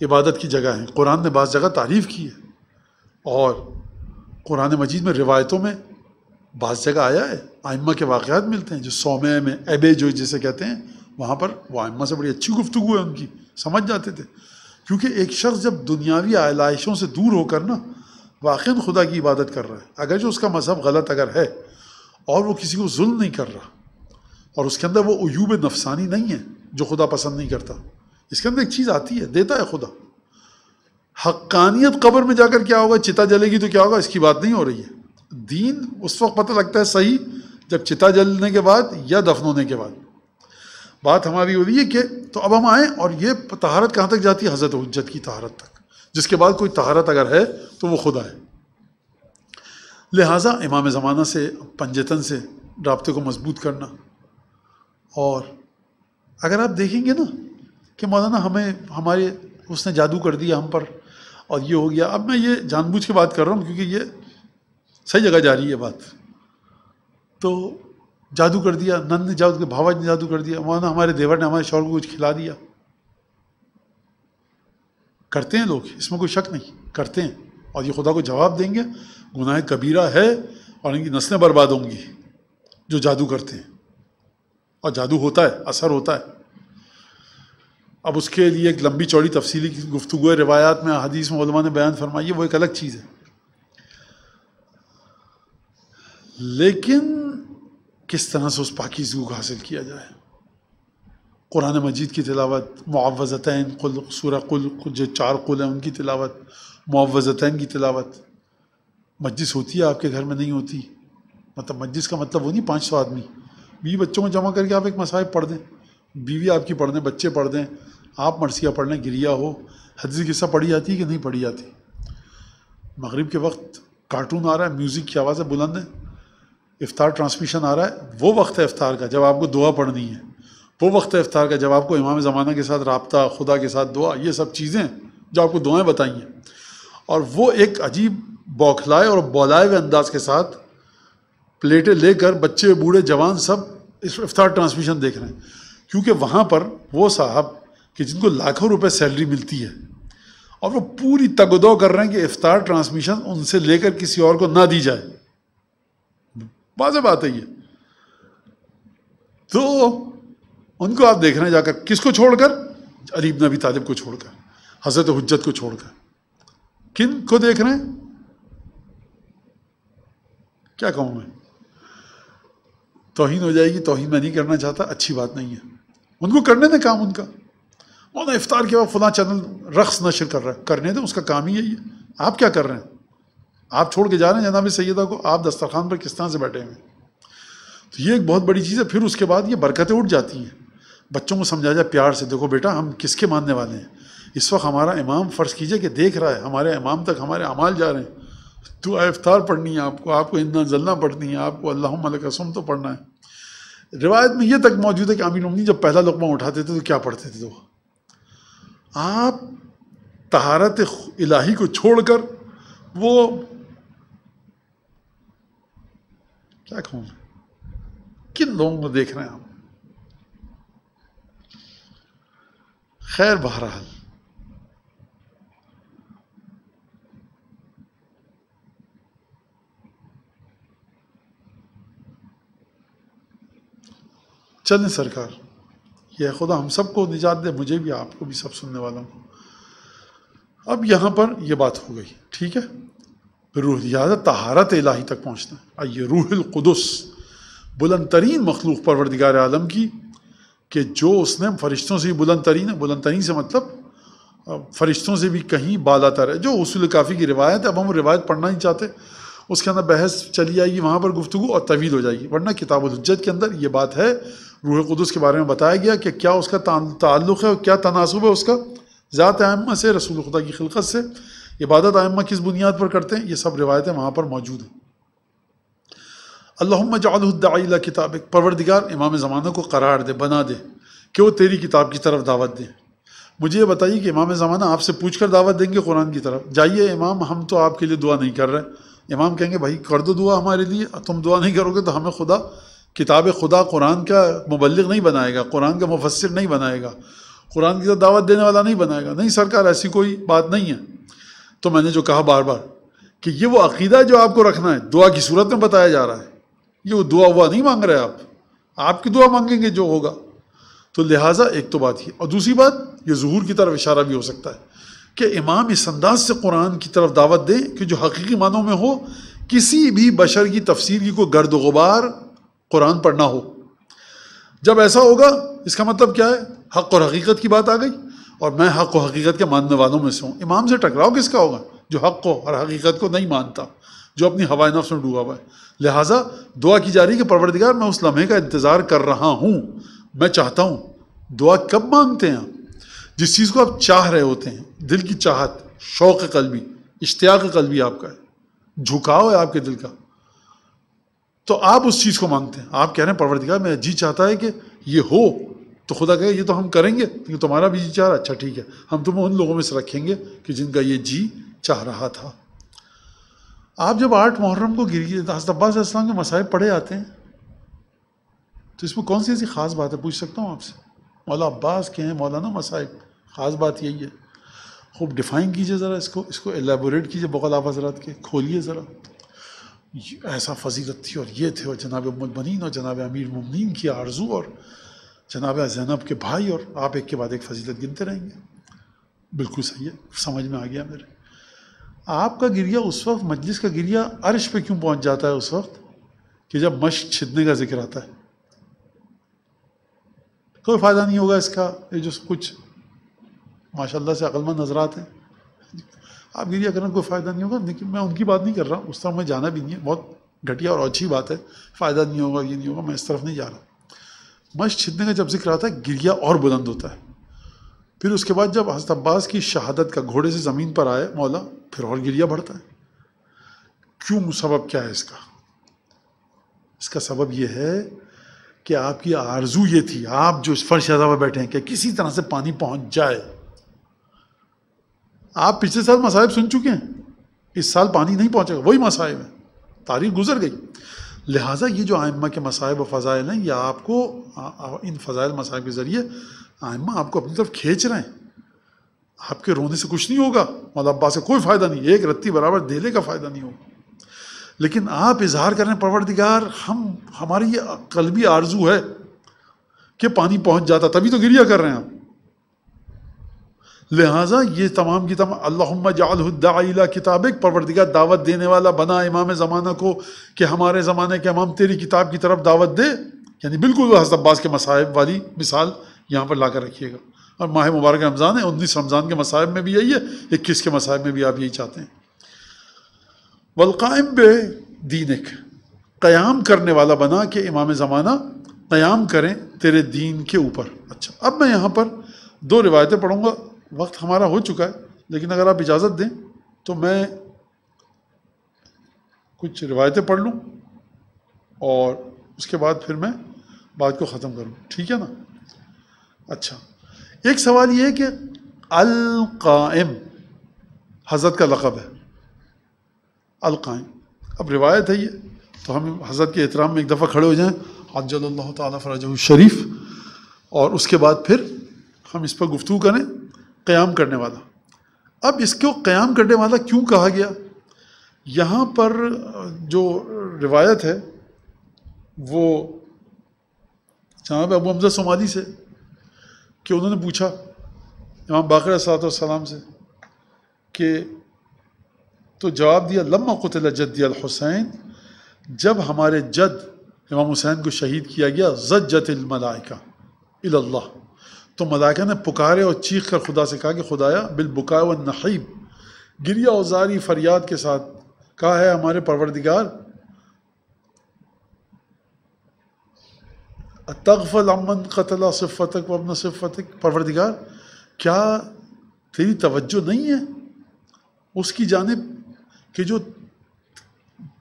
[SPEAKER 1] इबादत की जगह है कुरान ने बाज़ जगह तारीफ़ की है और कुरान मजीद में रिवायतों में बाज़ जगह आया है आइम्मा के वाक़ात मिलते हैं जो सोमे में एबे जो जिसे कहते हैं वहाँ पर वो आइम्मा से बड़ी अच्छी गुफ्तु है उनकी समझ जाते थे क्योंकि एक शख्स जब दुनियावी आलाइशों से दूर होकर ना वाक़ खुदा की इबादत कर रहा है अगर जो उसका मजहब गलत अगर है और वो किसी को जुल्म नहीं कर रहा और उसके अंदर वो अयूब नफसानी नहीं है जो खुदा पसंद नहीं करता इसके अंदर एक चीज़ आती है देता है खुदा हक्कानियत कबर में जाकर क्या होगा चिता जलेगी तो क्या होगा इसकी बात नहीं हो रही है दीन उस वक्त पता लगता है सही जब चिता जलने के बाद या दफन होने के बाद बात हमारी हो रही है कि तो अब हम आएँ और ये तहारत कहाँ तक जाती है हज़रत हजत की तहारत तक जिसके बाद कोई तहारत अगर है तो वो खुदा है लिहाजा इमाम ज़माना से पंजतन से रबते को मजबूत करना और अगर आप देखेंगे ना कि मौलाना हमें हमारे उसने जादू कर दिया हम पर और ये हो गया अब मैं ये जानबूझ के बात कर रहा हूँ क्योंकि ये सही जगह जा रही है बात तो जादू कर दिया नंद ने जादू के भावा ने जादू कर दिया मौलाना हमारे देवर ने हमारे शौर को कुछ खिला दिया करते हैं लोग इसमें कोई शक नहीं करते हैं और ये खुदा को जवाब देंगे गुनाह कबीरा है और इनकी नस्लें बर्बाद होंगी जो जादू करते हैं और जादू होता है असर होता है अब उसके लिए एक लंबी चौड़ी तफसीली गुफ्तु रिवायात में हदीस मौलमा ने बयान फरमाई है वो एक अलग चीज़ है लेकिन किस तरह से उस पाकिजू को हासिल किया जाए कुरान मजीद की तिलावत मुआवज़तैन कुल सूरा कुल जो चार कुल हैं उनकी तिलावत मुआवज़तैन की तिलावत मस्जिद होती है आपके घर में नहीं होती मतलब मस्जिद का मतलब वो नहीं पाँच सौ आदमी बीवी बच्चों को जमा करके आप एक मसाहब पढ़ दें बीवी आपकी पढ़ दें बच्चे पढ़ दें आप मरसिया पढ़ लें गिरिया हो हदीस किस्सा पढ़ी जाती है कि नहीं पढ़ी जाती मगरिब के वक्त कार्टून आ रहा है म्यूज़िक की आवाज़ें बुलंद है इफ़ार ट्रांसमिशन आ रहा है वो वक्त है इफ़ार का जब आपको दुआ पढ़नी है वो वक्त है इफ़ार का जब आपको इमाम ज़माना के साथ रबता खुदा के साथ दुआ ये सब चीज़ें जो आपको दुआएँ बताई हैं और वो एक अजीब बौखलाए और बौलाए हुए अंदाज के साथ प्लेटें लेकर बच्चे बूढ़े जवान सब इस इफ्तार ट्रांसमिशन देख रहे हैं क्योंकि वहाँ पर वो साहब कि जिनको लाखों रुपए सैलरी मिलती है और वो पूरी तगदो कर रहे हैं कि इफ्तार ट्रांसमिशन उनसे लेकर किसी और को ना दी जाए वाज बात है ये तो उनको आप देख रहे हैं जाकर किसको छोड़कर अलीब नबी तालिब को छोड़कर हजरत हजत को छोड़कर किन को देख रहे हैं क्या कहूँ मैं तोहिन हो जाएगी तोहिन मैं नहीं करना चाहता अच्छी बात नहीं है उनको करने दें काम उनका और ना इफ्तार के बाद फला चैनल रक्स नशर कर रहा है करने दें उसका काम ही यही है आप क्या कर रहे हैं आप छोड़ के जा रहे हैं जनाब सैदा को आप दस्तरखान पर किस तरह से बैठे हुए तो ये एक बहुत बड़ी चीज़ है फिर उसके बाद ये बरकतें उठ जाती हैं बच्चों को समझा जाए प्यार से देखो बेटा हम किसके मानने वाले हैं इस वक्त हमारा इमाम फ़र्ज़ कीजिए कि देख रहा है हमारे इमाम तक हमारे अमाल जा रहे हैं तो अफ्तार पढ़नी है आपको आपको इतना जलना पढ़नी है आपको अल्लाह कसम तो पढ़ना है रिवायत में ये तक मौजूद है कि आमिर उमनी जब पहला लकमा उठाते थे तो क्या पढ़ते थे तो आप तहारत इलाही को छोड़ कर वो क्या कहूँ किन लोगों को देख रहे हैं आप खैर बहरहाल चंद सरकार यह खुदा हम सबको निजात दे मुझे भी आपको भी सब सुनने वालों को अब यहाँ पर यह बात हो गई ठीक है रूह लिहाजा तहारत इलाही तक पहुँचना आइए रूहलकुदस बुलंद तरीन मखलूक परवरदिगार आलम की कि जो उसने फरिश्तों से भी बुलंद तरीन है बुलंद तरीन से मतलब फरिश्तों से भी कहीं बाला तर है जो उसूल काफ़ी की रिवायत है अब हम रिवायत पढ़ना ही चाहते उसके अंदर बहस चली जाएगी वहाँ पर गुफ्तु और तवील हो जाएगी वरना उज्जत के अंदर ये बात है रूह कदस के बारे में बताया गया कि क्या उसका ताल्लुक़ है और क्या तनासब है उसका ज़ात आयमा से रसूल खुदा की खिलकत से इबादत आयमा किस बुनियाद पर करते हैं ये सब रिवायतें वहाँ पर मौजूद हैं अल्लाम जालदाला किताब एक परवरदिगार इमाम ज़माना को करार दे बना दे कि वो तेरी किताब की तरफ दावत दें मुझे ये बताइए कि इमाम ज़माना आपसे पूछ कर दावत देंगे कुरान की तरफ जाइए इमाम हम तो आपके लिए दुआ नहीं कर रहे हैं इमाम कहेंगे भाई कर दो दुआ हमारे लिए तुम दुआ नहीं करोगे तो हमें खुदा किताब खुदा कुरान का मुबलिक नहीं बनाएगा कुरान का मुफसर नहीं बनाएगा कुरान की तो दावत देने वाला नहीं बनाएगा नहीं सरकार ऐसी कोई बात नहीं है तो मैंने जो कहा बार बार कि ये वो अकीदा जो आपको रखना है दुआ की सूरत में बताया जा रहा है ये वो दुआ हुआ नहीं मांग रहे आप आपकी दुआ मांगेंगे जो होगा तो लिहाजा एक तो बात ही और दूसरी बात ये जहूर की तरफ इशारा भी हो सकता है कि इमाम इस अंदाज से कुरान की तरफ दावत दे कि जो हकीकी मानों में हो किसी भी बशर की तफसीर की कोई गर्द गुबार कुरान पढ़ना हो जब ऐसा होगा इसका मतलब क्या है हक और हकीकत की बात आ गई और मैं हक और हकीकत के मानने वालों में से हूँ इमाम से टकराव किसका होगा जो हक को और हकीकत को नहीं मानता जो अपनी हवाई नफ्स में डूबा हुआ है लिहाजा दुआ की जा रही है कि परवरदिगार मैं उस लम्हे का इंतज़ार कर रहा हूँ मैं चाहता हूँ दुआ कब मांगते हैं आप जिस चीज़ को आप चाह रहे होते हैं दिल की चाहत शौक़ कलबी इश्तियाक कलबी आपका है झुकाव है आपके दिल का तो आप उस चीज़ को मांगते हैं आप कह रहे हैं परवरदिगार मैं जी चाहता है कि ये हो तो खुदा कहे ये तो हम करेंगे लेकिन तुम्हारा भी जी चाह रहा अच्छा ठीक है हम तुम्हें तो उन लोगों में से रखेंगे कि जिनका ये जी चाह रहा था आप जब आठ मुहर्रम को गिरी अब्बास इस्लाम के मसाइब पढ़े आते हैं तो इसमें कौन सी ऐसी ख़ास बात है पूछ सकता हूँ आपसे मौला अब्बास के हैं मौलाना मसाइब ख़ास बात यही है खूब डिफ़ाइन कीजिए ज़रा इसको इसको एलेबोरेट कीजिए बकल आप हजरात के खोलिए ज़रा ऐसा फजीलत थी और ये थे और जनाब मुलबनिन और जनाब अमीर ममनिन की आरजू और जनाब जैनब के भाई और आप एक के बाद एक फजीलत गिनते रहेंगे बिल्कुल सही है समझ में आ गया मेरे आपका गिरिया उस वक्त मजलिस का गिरिया अरश पे क्यों पहुंच जाता है उस वक्त कि जब मश छिदने का जिक्र आता है कोई फ़ायदा नहीं होगा इसका ये जो कुछ माशाल्लाह से अकलमंद नजरात हैं आप गिरिया करना कोई फ़ायदा नहीं होगा लेकिन मैं उनकी बात नहीं कर रहा हूँ उस तरफ मैं जाना भी नहीं है बहुत घटिया और अच्छी बात है फ़ायदा नहीं होगा ये नहीं होगा मैं इस तरफ नहीं जा रहा मश छिदने का जब जिक्र आता है गिरिया और बुलंद होता है फिर उसके बाद जब हजत अब्बास की शहादत का घोड़े से ज़मीन पर आए मौला फिर और गिरिया बढ़ता है क्यों सबब क्या है इसका इसका सबब यह है कि आपकी आरजू ये थी आप जो इस फर्श पर बैठे हैं कि किसी तरह से पानी पहुंच जाए आप पिछले साल मसाहिब सुन चुके हैं इस साल पानी नहीं पहुँचेगा वही मसाहिब है तारीख गुजर गई लिहाजा ये जो आयमा के मसाइब व फ़ज़ाइल हैं यह आपको इन फ़ज़ाइल मसाइब के ज़रिए आयमा आपको अपनी तरफ खींच रहे हैं आपके रोने से कुछ नहीं होगा मौलाबा से कोई फ़ायदा नहीं एक रत्ती बराबर देने का फ़ायदा नहीं होगा लेकिन आप इजहार करें परवरदिगार हम हमारी ये कलबी आरजू है कि पानी पहुंच जाता तभी तो गिरिया कर रहे हैं आप लिहाजा ये तमाम की तमाम अल्लाम जालहुद्दाला किताबिक परवरदिगा दावत देने वाला बना इमाम ज़माना को कि हमारे ज़माने के इमाम तेरी किताब की तरफ दावत दे यानी बिल्कुल हज़रत अब्बास के मसाहब वाली मिसाल यहाँ पर ला कर रखिएगा और माह मुबारक रमज़ान है उन्नीस रमज़ान के मसाहब में भी यही है इक्कीस के मसाहब में भी आप यही चाहते हैं वलकायम बे दीनक क़याम करने वाला बना कि इमाम ज़माना क़याम करें तेरे दीन के ऊपर अच्छा अब मैं यहाँ पर दो रिवायतें पढ़ूँगा वक्त हमारा हो चुका है लेकिन अगर आप इजाज़त दें तो मैं कुछ रिवायतें पढ़ लूँ और उसके बाद फिर मैं बात को ख़त्म करूँ ठीक है ना अच्छा एक सवाल ये है कि अलकायम हज़रत का लक़ब है अलकायम अब रिवायत है ये तो हम हज़रत के एहतराम में एक दफ़ा खड़े हो जाएँ अज्जल्ला तफ़रज शरीफ और उसके बाद फिर हम इस पर गुफ्तु करें क़याम करने वाला अब इसको क़्याम करने वाला क्यों कहा गया यहाँ पर जो रिवायत है वो पर अबू हमजा सोमाली से कि उन्होंने पूछा इमाम बाकर सलाम से कि तो जवाब दिया लम्मा कुतल जद हुसैन जब हमारे जद इमाम हुसैन को शहीद किया गया जद जत मलाइका अल्लाह तो मलाइका ने पुकारे और चीख कर खुदा से कहा कि खुदाया बिल बुका व नहीब गिरिया औजारी फरियाद के साथ कहा है हमारे परवरदिगार तगफल अमन कतला सिफ़तक वमन सिफ़तक परवरदिगार क्या तेरी तवज्जो नहीं है उसकी जानब कि जो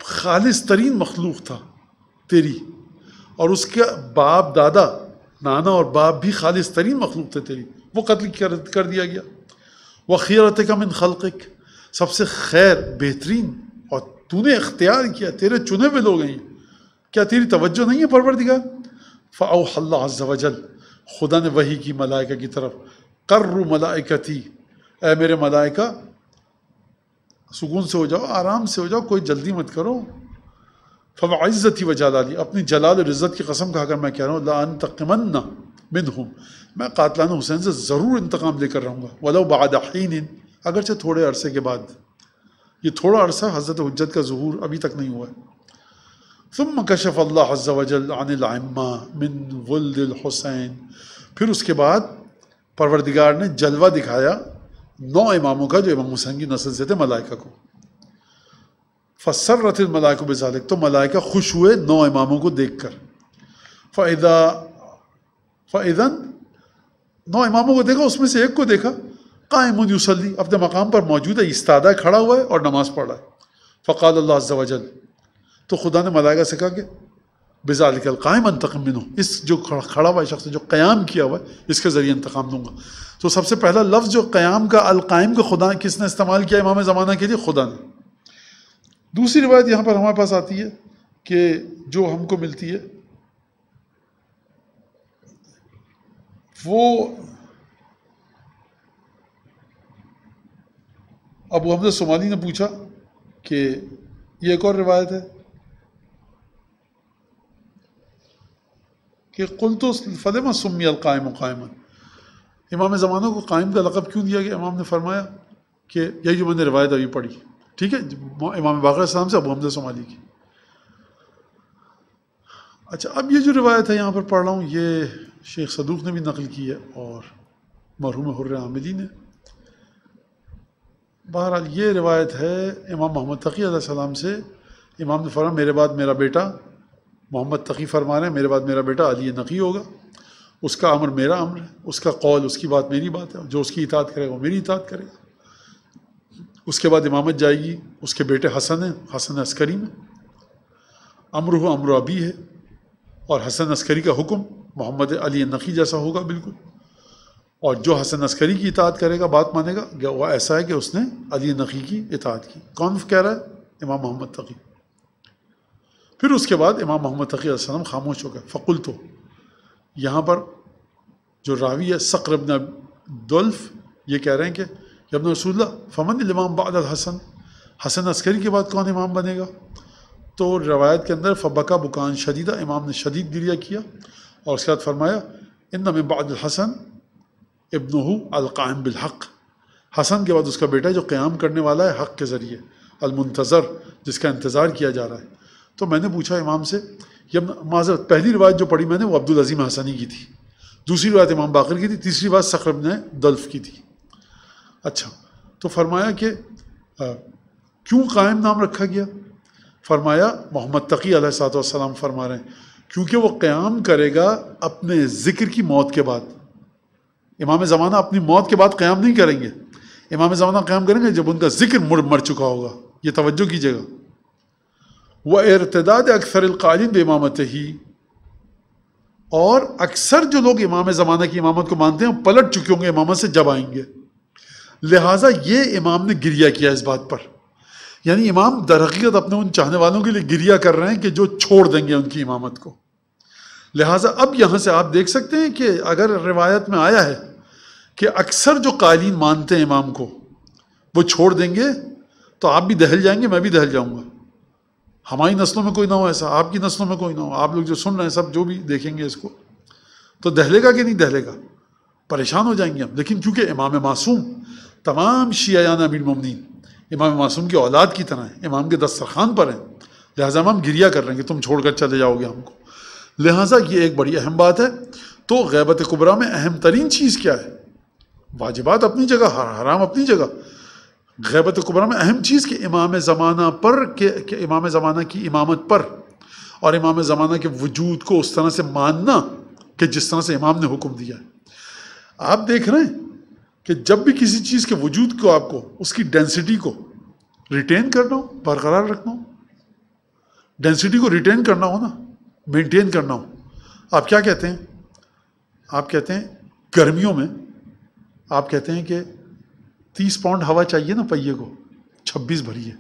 [SPEAKER 1] खालिस तरीन मखलूक था तेरी और उसके बाप दादा नाना और बाप भी खालिश तरीन मखलूक थे तेरी वो कत्ल कर, कर दिया गया वह खीरत का मिन खलक सबसे खैर बेहतरीन और तूने इख्तियार किया तेरे चुने हुए लोग हैं क्या तेरी तवज्जो नहीं है परवर दिगा फ़ाउल्ला खुदा ने वही की मलाइका की तरफ कर कर्र मलाइकती ए मेरे मलाइका सुकून से हो जाओ आराम से हो जाओ कोई जल्दी मत करो फ़वाज़ती व जलाली अपनी जलाल और इज़्ज़त की कसम खाकर मैं कह रहा हूँ लान तकमन्ना बिन हूँ मैं कातलान हुसैन से ज़रूर इंतकाम लेकर रहूँगा वलो बादीन अगरचे थोड़े अरसे के बाद ये थोड़ा अरसा हज़रत हजत का जहूर अभी तक नहीं हुआ है फ़म कशफ अल्लाह वजल अनिलम्मा मिन वुल हुसैन फिर उसके बाद परवरदिगार ने जलवा दिखाया नौ इमामों का जो इमाम हुसैन की नस्ल से थे मलाइका को फसरत मलाइक बजालिक तो मलाइका खुश हुए नौ इमामों को देख कर फ़ैदा फ़ैदन नौ इमामों को देखा उसमें से एक को देखा कायम यूसली अपने मकाम पर मौजूद है इस्तादा खड़ा हुआ है और नमाज़ पढ़ रहा है फ़काल अल्लाजल तो खुदा ने मलाइका से कहा कि बेजालिकल कायम अंतकम मिनो इस जो खड़ा हुआ शख्स ने जो क़याम किया हुआ है इसके ज़रिए इंतकाम दूंगा तो सबसे पहला लफ्ज़ जो क़याम का अलकायम का खुदा किसने इस्तेमाल किया इमाम ज़माना के लिए खुदा ने दूसरी रिवायत यहाँ पर हमारे पास आती है कि जो हमको मिलती है वो अब हमने सोमाली ने पूछा कि ये एक और रिवायत है कि कुल तो फतेम सुमी अलकायम कायमन इमाम ज़मानों को कायम का लक़ब क्यों दिया गया इमाम ने फरमाया कि यही जो मैंने रिवायत अभी पढ़ी ठीक है इमाम बाकर इस्लाम से अबू हमजा सोमाली की अच्छा अब ये जो रिवायत है यहाँ पर पढ़ रहा हूँ ये शेख सदूक ने भी नकल की है और मरहूम हुर्र आमिदी ने बहरहाल ये रिवायत है इमाम मोहम्मद तकी सलाम से इमाम ने फरमा मेरे बाद मेरा बेटा मोहम्मद तकी फरमा रहे हैं मेरे बाद मेरा बेटा अली नकी होगा उसका अमर मेरा अमर है उसका कौल उसकी बात मेरी बात है जो उसकी इतात करेगा वो मेरी इतात करेगा उसके बाद इमामत जाएगी उसके बेटे हसन हैं हसन अस्करी में अमर हो अमर अबी है और हसन अस्करी का हुक्म मोहम्मद अली नकी जैसा होगा बिल्कुल और जो हसन अस्करी की इतात करेगा बात मानेगा वह ऐसा है कि उसने अली नकी की इतात की कौन कह रहा है इमाम मोहम्मद तकी फिर उसके बाद इमाम मोहम्मद तकी खामोश हो गए फ़कुल तो यहाँ पर जो रावी है सक्रबन दुल्फ ये कह रहे हैं कि जब रसूल फमन इमाम बाद हसन हसन अस्करी के बाद कौन इमाम बनेगा तो रवायत के अंदर फ़बका बुकान शदीदा इमाम ने शदीद गिरिया किया और उसके बाद फरमाया इन में बाद हसन इबनहू अलकायम बिलहक हसन के बाद उसका बेटा जो क़्याम करने वाला है हक़ के ज़रिए अलमतज़र जिसका इंतज़ार किया जा रहा है तो मैंने पूछा इमाम से यब माजर पहली रवायत जो पढ़ी मैंने वो अब्दुल अजीम हसनी की थी दूसरी रिवायत इमाम बाकर की थी तीसरी बात सक्रब ने दल्फ की थी अच्छा तो फरमाया कि क्यों कायम नाम रखा गया फरमाया मोहम्मद तकी सलाम फरमा रहे हैं क्योंकि वो क़्याम करेगा अपने ज़िक्र की मौत के बाद इमाम ज़माना अपनी मौत के बाद क़्याम नहीं करेंगे इमाम ज़माना क़्याम करेंगे जब उनका ज़िक्र मुड़ मर चुका होगा ये तवज्जो कीजिएगा वह इरतदाद अक्सर अलकालीन इमामत ही और अक्सर जो लोग इमाम ज़माना की इमामत को मानते हैं पलट चुके होंगे इमामत से जब आएंगे लिहाजा ये इमाम ने गिरिया किया इस बात पर यानी इमाम दरक़ीत अपने उन चाहने वालों के लिए गिरिया कर रहे हैं कि जो छोड़ देंगे उनकी इमामत को लिहाजा अब यहाँ से आप देख सकते हैं कि अगर रिवायत में आया है कि अक्सर जो कालीन मानते हैं इमाम को वो छोड़ देंगे तो आप भी दहल जाएंगे मैं भी दहल जाऊँगा हमारी नस्लों में कोई ना हो ऐसा आपकी नस्लों में कोई ना हो आप लोग जो सुन रहे हैं सब जो भी देखेंगे इसको तो दहलेगा कि नहीं दहलेगा परेशान हो जाएंगे हम लेकिन क्योंकि इमाम मासूम तमाम शियान अमीर ममनिन इमाम मासूम की औलाद की तरह हैं इमाम के दस्तरखान पर हैं लिहाजा हम गिरिया कर रहे हैं तुम छोड़ कर चले जाओगे हमको लिहाजा ये एक बड़ी अहम बात है तो गैबत कुबरा में अहम तरीन चीज़ क्या है वाजिबात अपनी जगह हर हराम अपनी जगह गैबत कुबरा में अहम चीज़ कि इमाम ज़माना पर के, के इमाम ज़माना की इमामत पर और इमाम ज़माना के वजूद को उस तरह से मानना कि जिस तरह से इमाम ने हुक्म दिया है आप देख रहे हैं कि जब भी किसी चीज़ के वजूद को आपको उसकी डेंसिटी को रिटेन करना हो बरकरार रखना हो डेंसिटी को रिटेन करना हो ना मेंटेन करना हो आप क्या कहते हैं आप कहते हैं गर्मियों में आप कहते हैं कि 30 पाउंड हवा चाहिए ना पहिए को 26 भरिए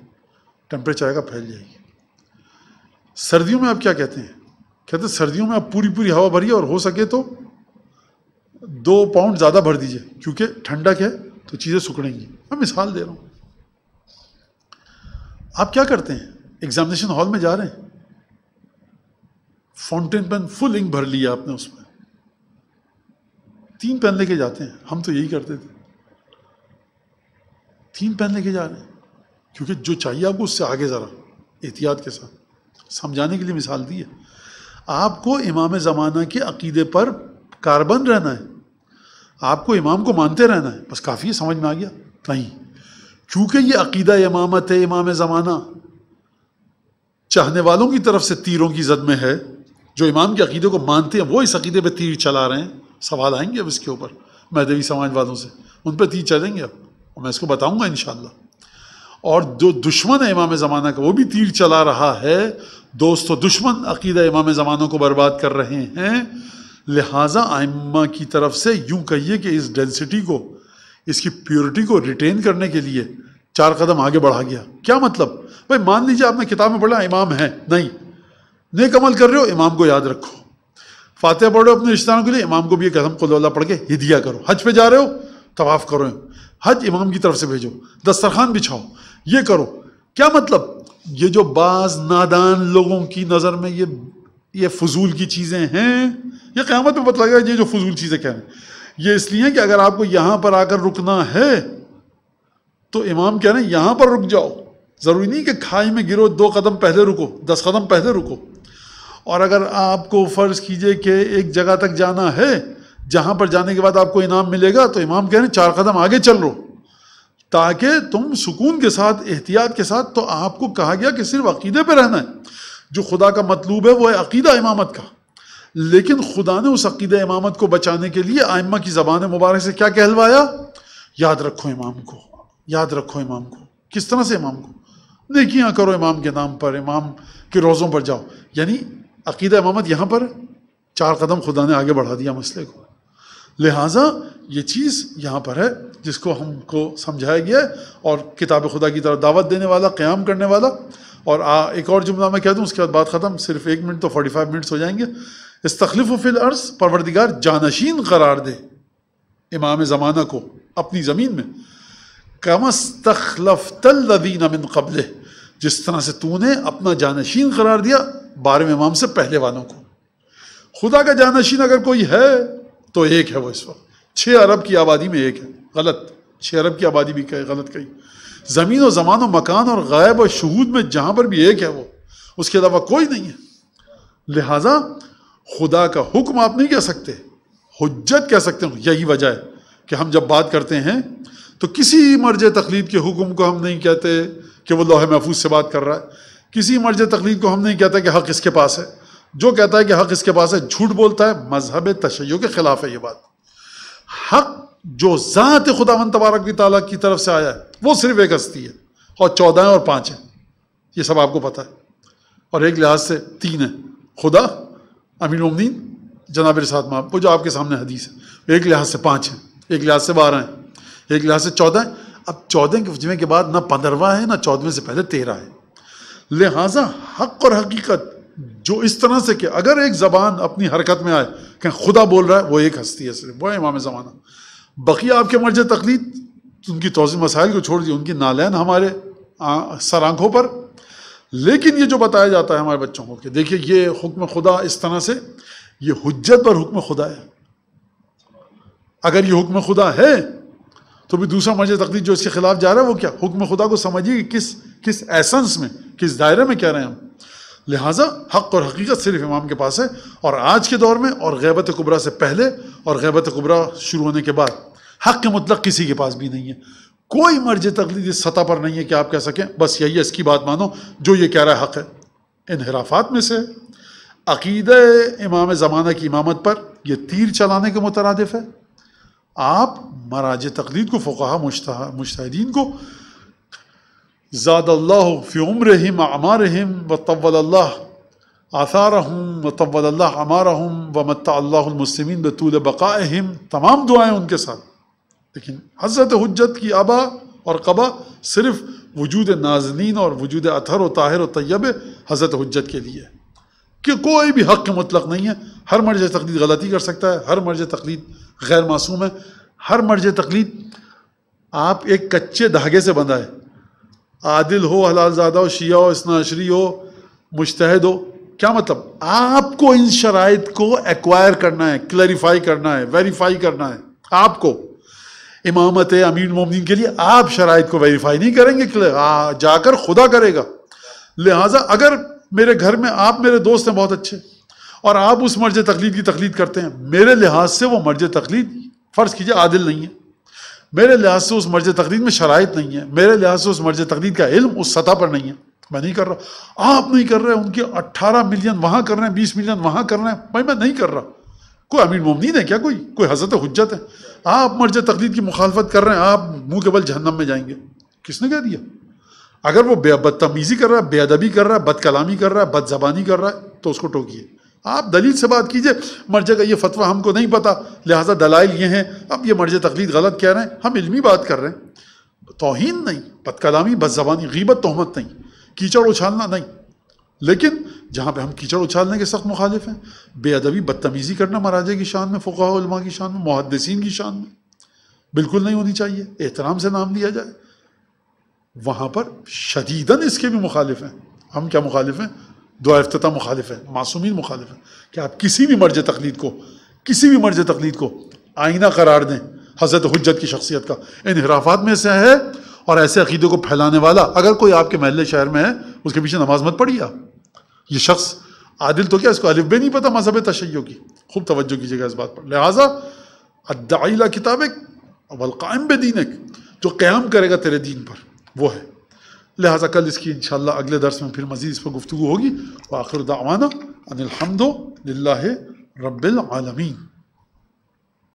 [SPEAKER 1] टेम्परेचर आएगा फैल जाएगी सर्दियों में आप क्या कहते हैं कहते हैं सर्दियों में आप पूरी पूरी हवा भरिए और हो सके तो दो पाउंड ज़्यादा भर दीजिए क्योंकि ठंडक है तो चीज़ें सुखड़ेंगी मैं मिसाल दे रहा हूँ आप क्या करते हैं एग्जामिनेशन हॉल में जा रहे हैं फाउंटेन पेन फुल इंक भर लिया आपने उसमें तीन पेन लेके जाते हैं हम तो यही करते थे तीन पेन लेके जा रहे हैं क्योंकि जो चाहिए आपको उससे आगे ज़रा एहतियात के साथ समझाने के लिए मिसाल दी है आपको इमाम ज़माना के अकीदे पर कार्बन रहना है आपको इमाम को मानते रहना है बस काफ़ी है समझ में आ गया नहीं क्योंकि ये अकीदा इमामत है इमाम ज़माना चाहने वालों की तरफ से तीरों की जद में है जो इमाम के अकीदे को मानते हैं वो इस अकीदे पे तीर चला रहे हैं सवाल आएंगे अब इसके ऊपर मैदवी समाज वालों से उन पर तीर चलेंगे अब मैं इसको बताऊँगा इन और जो दुश्मन है इमाम ज़माना का वो भी तीर चला रहा है दोस्तों दुश्मन अकीदा इमाम ज़मानों को बर्बाद कर रहे हैं लिहाजा आइम्मा की तरफ से यूं कहिए कि इस डेंसिटी को इसकी प्योरिटी को रिटेन करने के लिए चार कदम आगे बढ़ा गया क्या मतलब भाई मान लीजिए आपने किताब में पढ़ा इमाम है नहीं नेक अमल कर रहे हो इमाम को याद रखो फातह पढ़ो अपने रिश्तेदारों के लिए इमाम को भी एक कदम कुल्ला पढ़ के हिदिया करो हज पे जा रहे हो तवाफ़ करो हज इमाम की तरफ से भेजो दस्तरखान बिछाओ ये करो क्या मतलब ये जो बाज नादान लोगों की नज़र में ये ये फजूल की चीज़ें हैं ये क़्यामत में पता लगेगा ये जो फजूल चीज़ें क्या हैं ये इसलिए कि अगर आपको यहाँ पर आकर रुकना है तो इमाम कह रहे हैं यहाँ पर रुक जाओ ज़रूरी नहीं कि खाई में गिरो दो कदम पहले रुको दस कदम पहले रुको और अगर आपको फ़र्ज़ कीजिए कि एक जगह तक जाना है जहाँ पर जाने के बाद आपको इनाम मिलेगा तो इमाम कह रहे हैं चार कदम आगे चल लो ताकि तुम सुकून के साथ एहतियात के साथ तो आपको कहा गया कि सिर्फ अकीदे पर रहना है जो खुदा का मतलूब है वो है अकीदा इमामत का लेकिन खुदा ने उस अकीद इमामत को बचाने के लिए आयमा की ज़बान मुबारक से क्या कहलवाया याद रखो इमाम को याद रखो इमाम को किस तरह से इमाम को देखिए करो इमाम के नाम पर इमाम के रोज़ों पर जाओ यानी अकीदा इमामत यहाँ पर चार कदम खुदा ने आगे बढ़ा दिया मसले को लिहाजा ये चीज़ यहाँ पर है जिसको हमको समझाया गया है और किताब खुदा की तरफ दावत देने वाला क़्याम करने वाला और आ, एक और जुमला मैं कह दूँ उसके बाद बात ख़त्म सिर्फ एक मिनट तो फोर्टी फाइव मिनट्स हो जाएंगे इस फिल अर्स परवरदिगार जानशीन करार दे इमाम ज़माना को अपनी ज़मीन में कमस्तखलफ तल्लदीन मिन कबल जिस तरह से तूने अपना जानशीन करार दिया बारहवें इमाम से पहले वालों को खुदा का जानशीन अगर कोई है तो एक है वो इस वक्त छः अरब की आबादी में एक है गलत छः अरब की आबादी भी कहे गलत कही ज़मीन व ज़मान व मकान और गायब और शहूद में जहाँ पर भी एक है वो उसके अलावा कोई नहीं है लिहाजा खुदा का हुक्म आप नहीं कह सकते हजत कह सकते हो यही वजह है कि हम जब बात करते हैं तो किसी मर्ज तकलीद के हुक्म को हम नहीं कहते कि वो लोहे महफूज से बात कर रहा है किसी मर्ज तकलीद को हम नहीं कहते कि हक़ इसके पास है जो कहता है कि हक़ इसके पास है झूठ बोलता है मजहब तशैयों के ख़िलाफ़ है ये बात हक जो ज़ात खुदावन तबारक ताला की तरफ से आया है वो सिर्फ एक हस्ती है और चौदह और पाँच है ये सब आपको पता है और एक लिहाज से तीन है खुदा अमीन उमदीन जनाब साथ माँ वो जो आपके सामने हदीस है एक लिहाज से पाँच है एक लिहाज से बारह है एक लिहाज से चौदह हैं अब चौदह के जुमे के बाद ना पंद्रवा है ना चौदह से पहले तेरह है लिहाजा हक और हकीकत जो इस तरह से कि अगर एक ज़बान अपनी हरकत में आए कहीं खुदा बोल रहा है वो एक हस्ती है सिर्फ वो है इमाम ज़माना बाकी आपके मर्ज तकलीद उनकी तोज़ी मसाइल को छोड़ दी उनकी नालैन हमारे सर आंखों पर लेकिन ये जो बताया जाता है हमारे बच्चों को कि देखिए ये हुक्म खुदा इस तरह से ये हजत पर हुक्म खुदा है अगर ये हुक्म खुदा है तो भी दूसरा मर्ज तकलीफ जो इसके खिलाफ जा रहा है वो क्या हुक्म खुदा को समझिए किस किस एसेंस में किस दायरे में कह रहे हैं हम लिहाजा हक और हकीकत सिर्फ इमाम के पास है और आज के दौर में और गैबत कुबरा से पहले और गैबत कुबरा शुरू होने के बाद हक के मतलब किसी के पास भी नहीं है कोई मर्ज तकलीद इस सतह पर नहीं है कि आप कह सकें बस यही है इसकी बात मानो जो ये कह रहा है हक है इन इनहराफात में से अकीद इमाम ज़माना की इमामत पर यह तीर चलाने के मुतरद है आप मराज तकलीद को फ़ुका मुश्तदीन को ज़ादल्लाह फ़ी उम्रहम अमारहम व तवल्ला आसारहम व तवल्ला अमारहम व मत्ताल्लामसमिन बतूल बक़ाहम तमाम दुआएँ उनके साथ लेकिन हजरत हजत की आबा और कबा सिर्फ वजूद नाजनीन और वजूद अतहर व ताहिर व तय्यब हजरत हजत के लिए कि कोई भी हक मुतलक नहीं है हर मर्ज तकलीद गलती कर सकता है हर मर्ज तकलीद गैर मासूम है हर मर्ज तकलीद आप एक कच्चे धागे से बंधा है आदिल हो हलालजादा हो शिया हो इसनाशरी हो मुश्तहद हो क्या मतलब आपको इन शराइ को एक्वायर करना है क्लैरिफाई करना है वेरीफाई करना है आपको इमामत अमीन मोमिन के लिए आप शराइ को वेरीफाई नहीं करेंगे जाकर खुदा करेगा लिहाजा अगर मेरे घर में आप मेरे दोस्त हैं बहुत अच्छे और आप उस मर्ज तकलीद की तकलीद करते हैं मेरे लिहाज से वो मर्ज तकलीद फ़र्ज़ कीजिए आदिल नहीं है मेरे लिहाज से उस मर्ज तकदीर में शराइ नहीं है मेरे लिहाज से उस मर्ज तकदीर का इल्म उस सतह पर नहीं है मैं नहीं कर रहा आप नहीं कर रहे उनके अट्ठारह मिलियन वहाँ कर रहे हैं बीस मिलियन वहाँ कर रहे हैं भाई मैं नहीं कर रहा कोई अमीर मोमिन है क्या कोई कोई हजरत हजत है आप मर्ज तकदीर की मुखालफत कर रहे हैं आप मुँह के बल जहन्नम में जाएंगे किसने कह दिया अगर वो बदतमीज़ी कर रहा है बेअदबी कर रहा है बदकलामी कर रहा है बदजबानी कर रहा है तो उसको टोकिए आप दलील से बात कीजिए मर्जे का ये फतवा हमको नहीं पता लिहाजा दलाइल ये हैं अब ये मर्जे तकलीद गलत कह रहे हैं हम इलमी बात कर रहे हैं तोहन नहीं बदकलामी बद जबानी गीबत तहमत नहीं कीचड़ उछालना नहीं लेकिन जहाँ पर हम कीचड़ उछालने के सख्त मुखालिफ हैं बेअदबी बदतमीज़ी करना महाराजे की शान में फ़ुकामा की शान में मुहदसिन की शान में बिल्कुल नहीं होनी चाहिए एहतराम से नाम दिया जाए वहाँ पर शदीदन इसके भी मुखालिफ हैं हम क्या मुखालिफ हैं जो अफ्त मुखालिफ है मासूमिन मुखालिफ है कि आप किसी भी मर्ज तकलीद को किसी भी मर्ज तकलीद को आईना करार दें हज़रत हजत की शख्सियत का इनहराफात में से है और ऐसे अकीदे को फैलाने वाला अगर कोई आपके महल शहर में है उसके पीछे नमाज मत पढ़ी आप ये शख्स आदिल तो क्या इसको अलिफ भी नहीं पता मजहब तशैयों की खूब तवज्जो कीजिएगा इस बात पर लिहाजा अदाइला किताब वलकायम बे दीनक जो क़्याम करेगा तेरे दीन पर वो है लिहाजा कल इसकी इन अगले दर्स में फिर मज़ीद इस पर गुफ्तु होगी व आखिर दावाना अनिलहमदो रबालमीन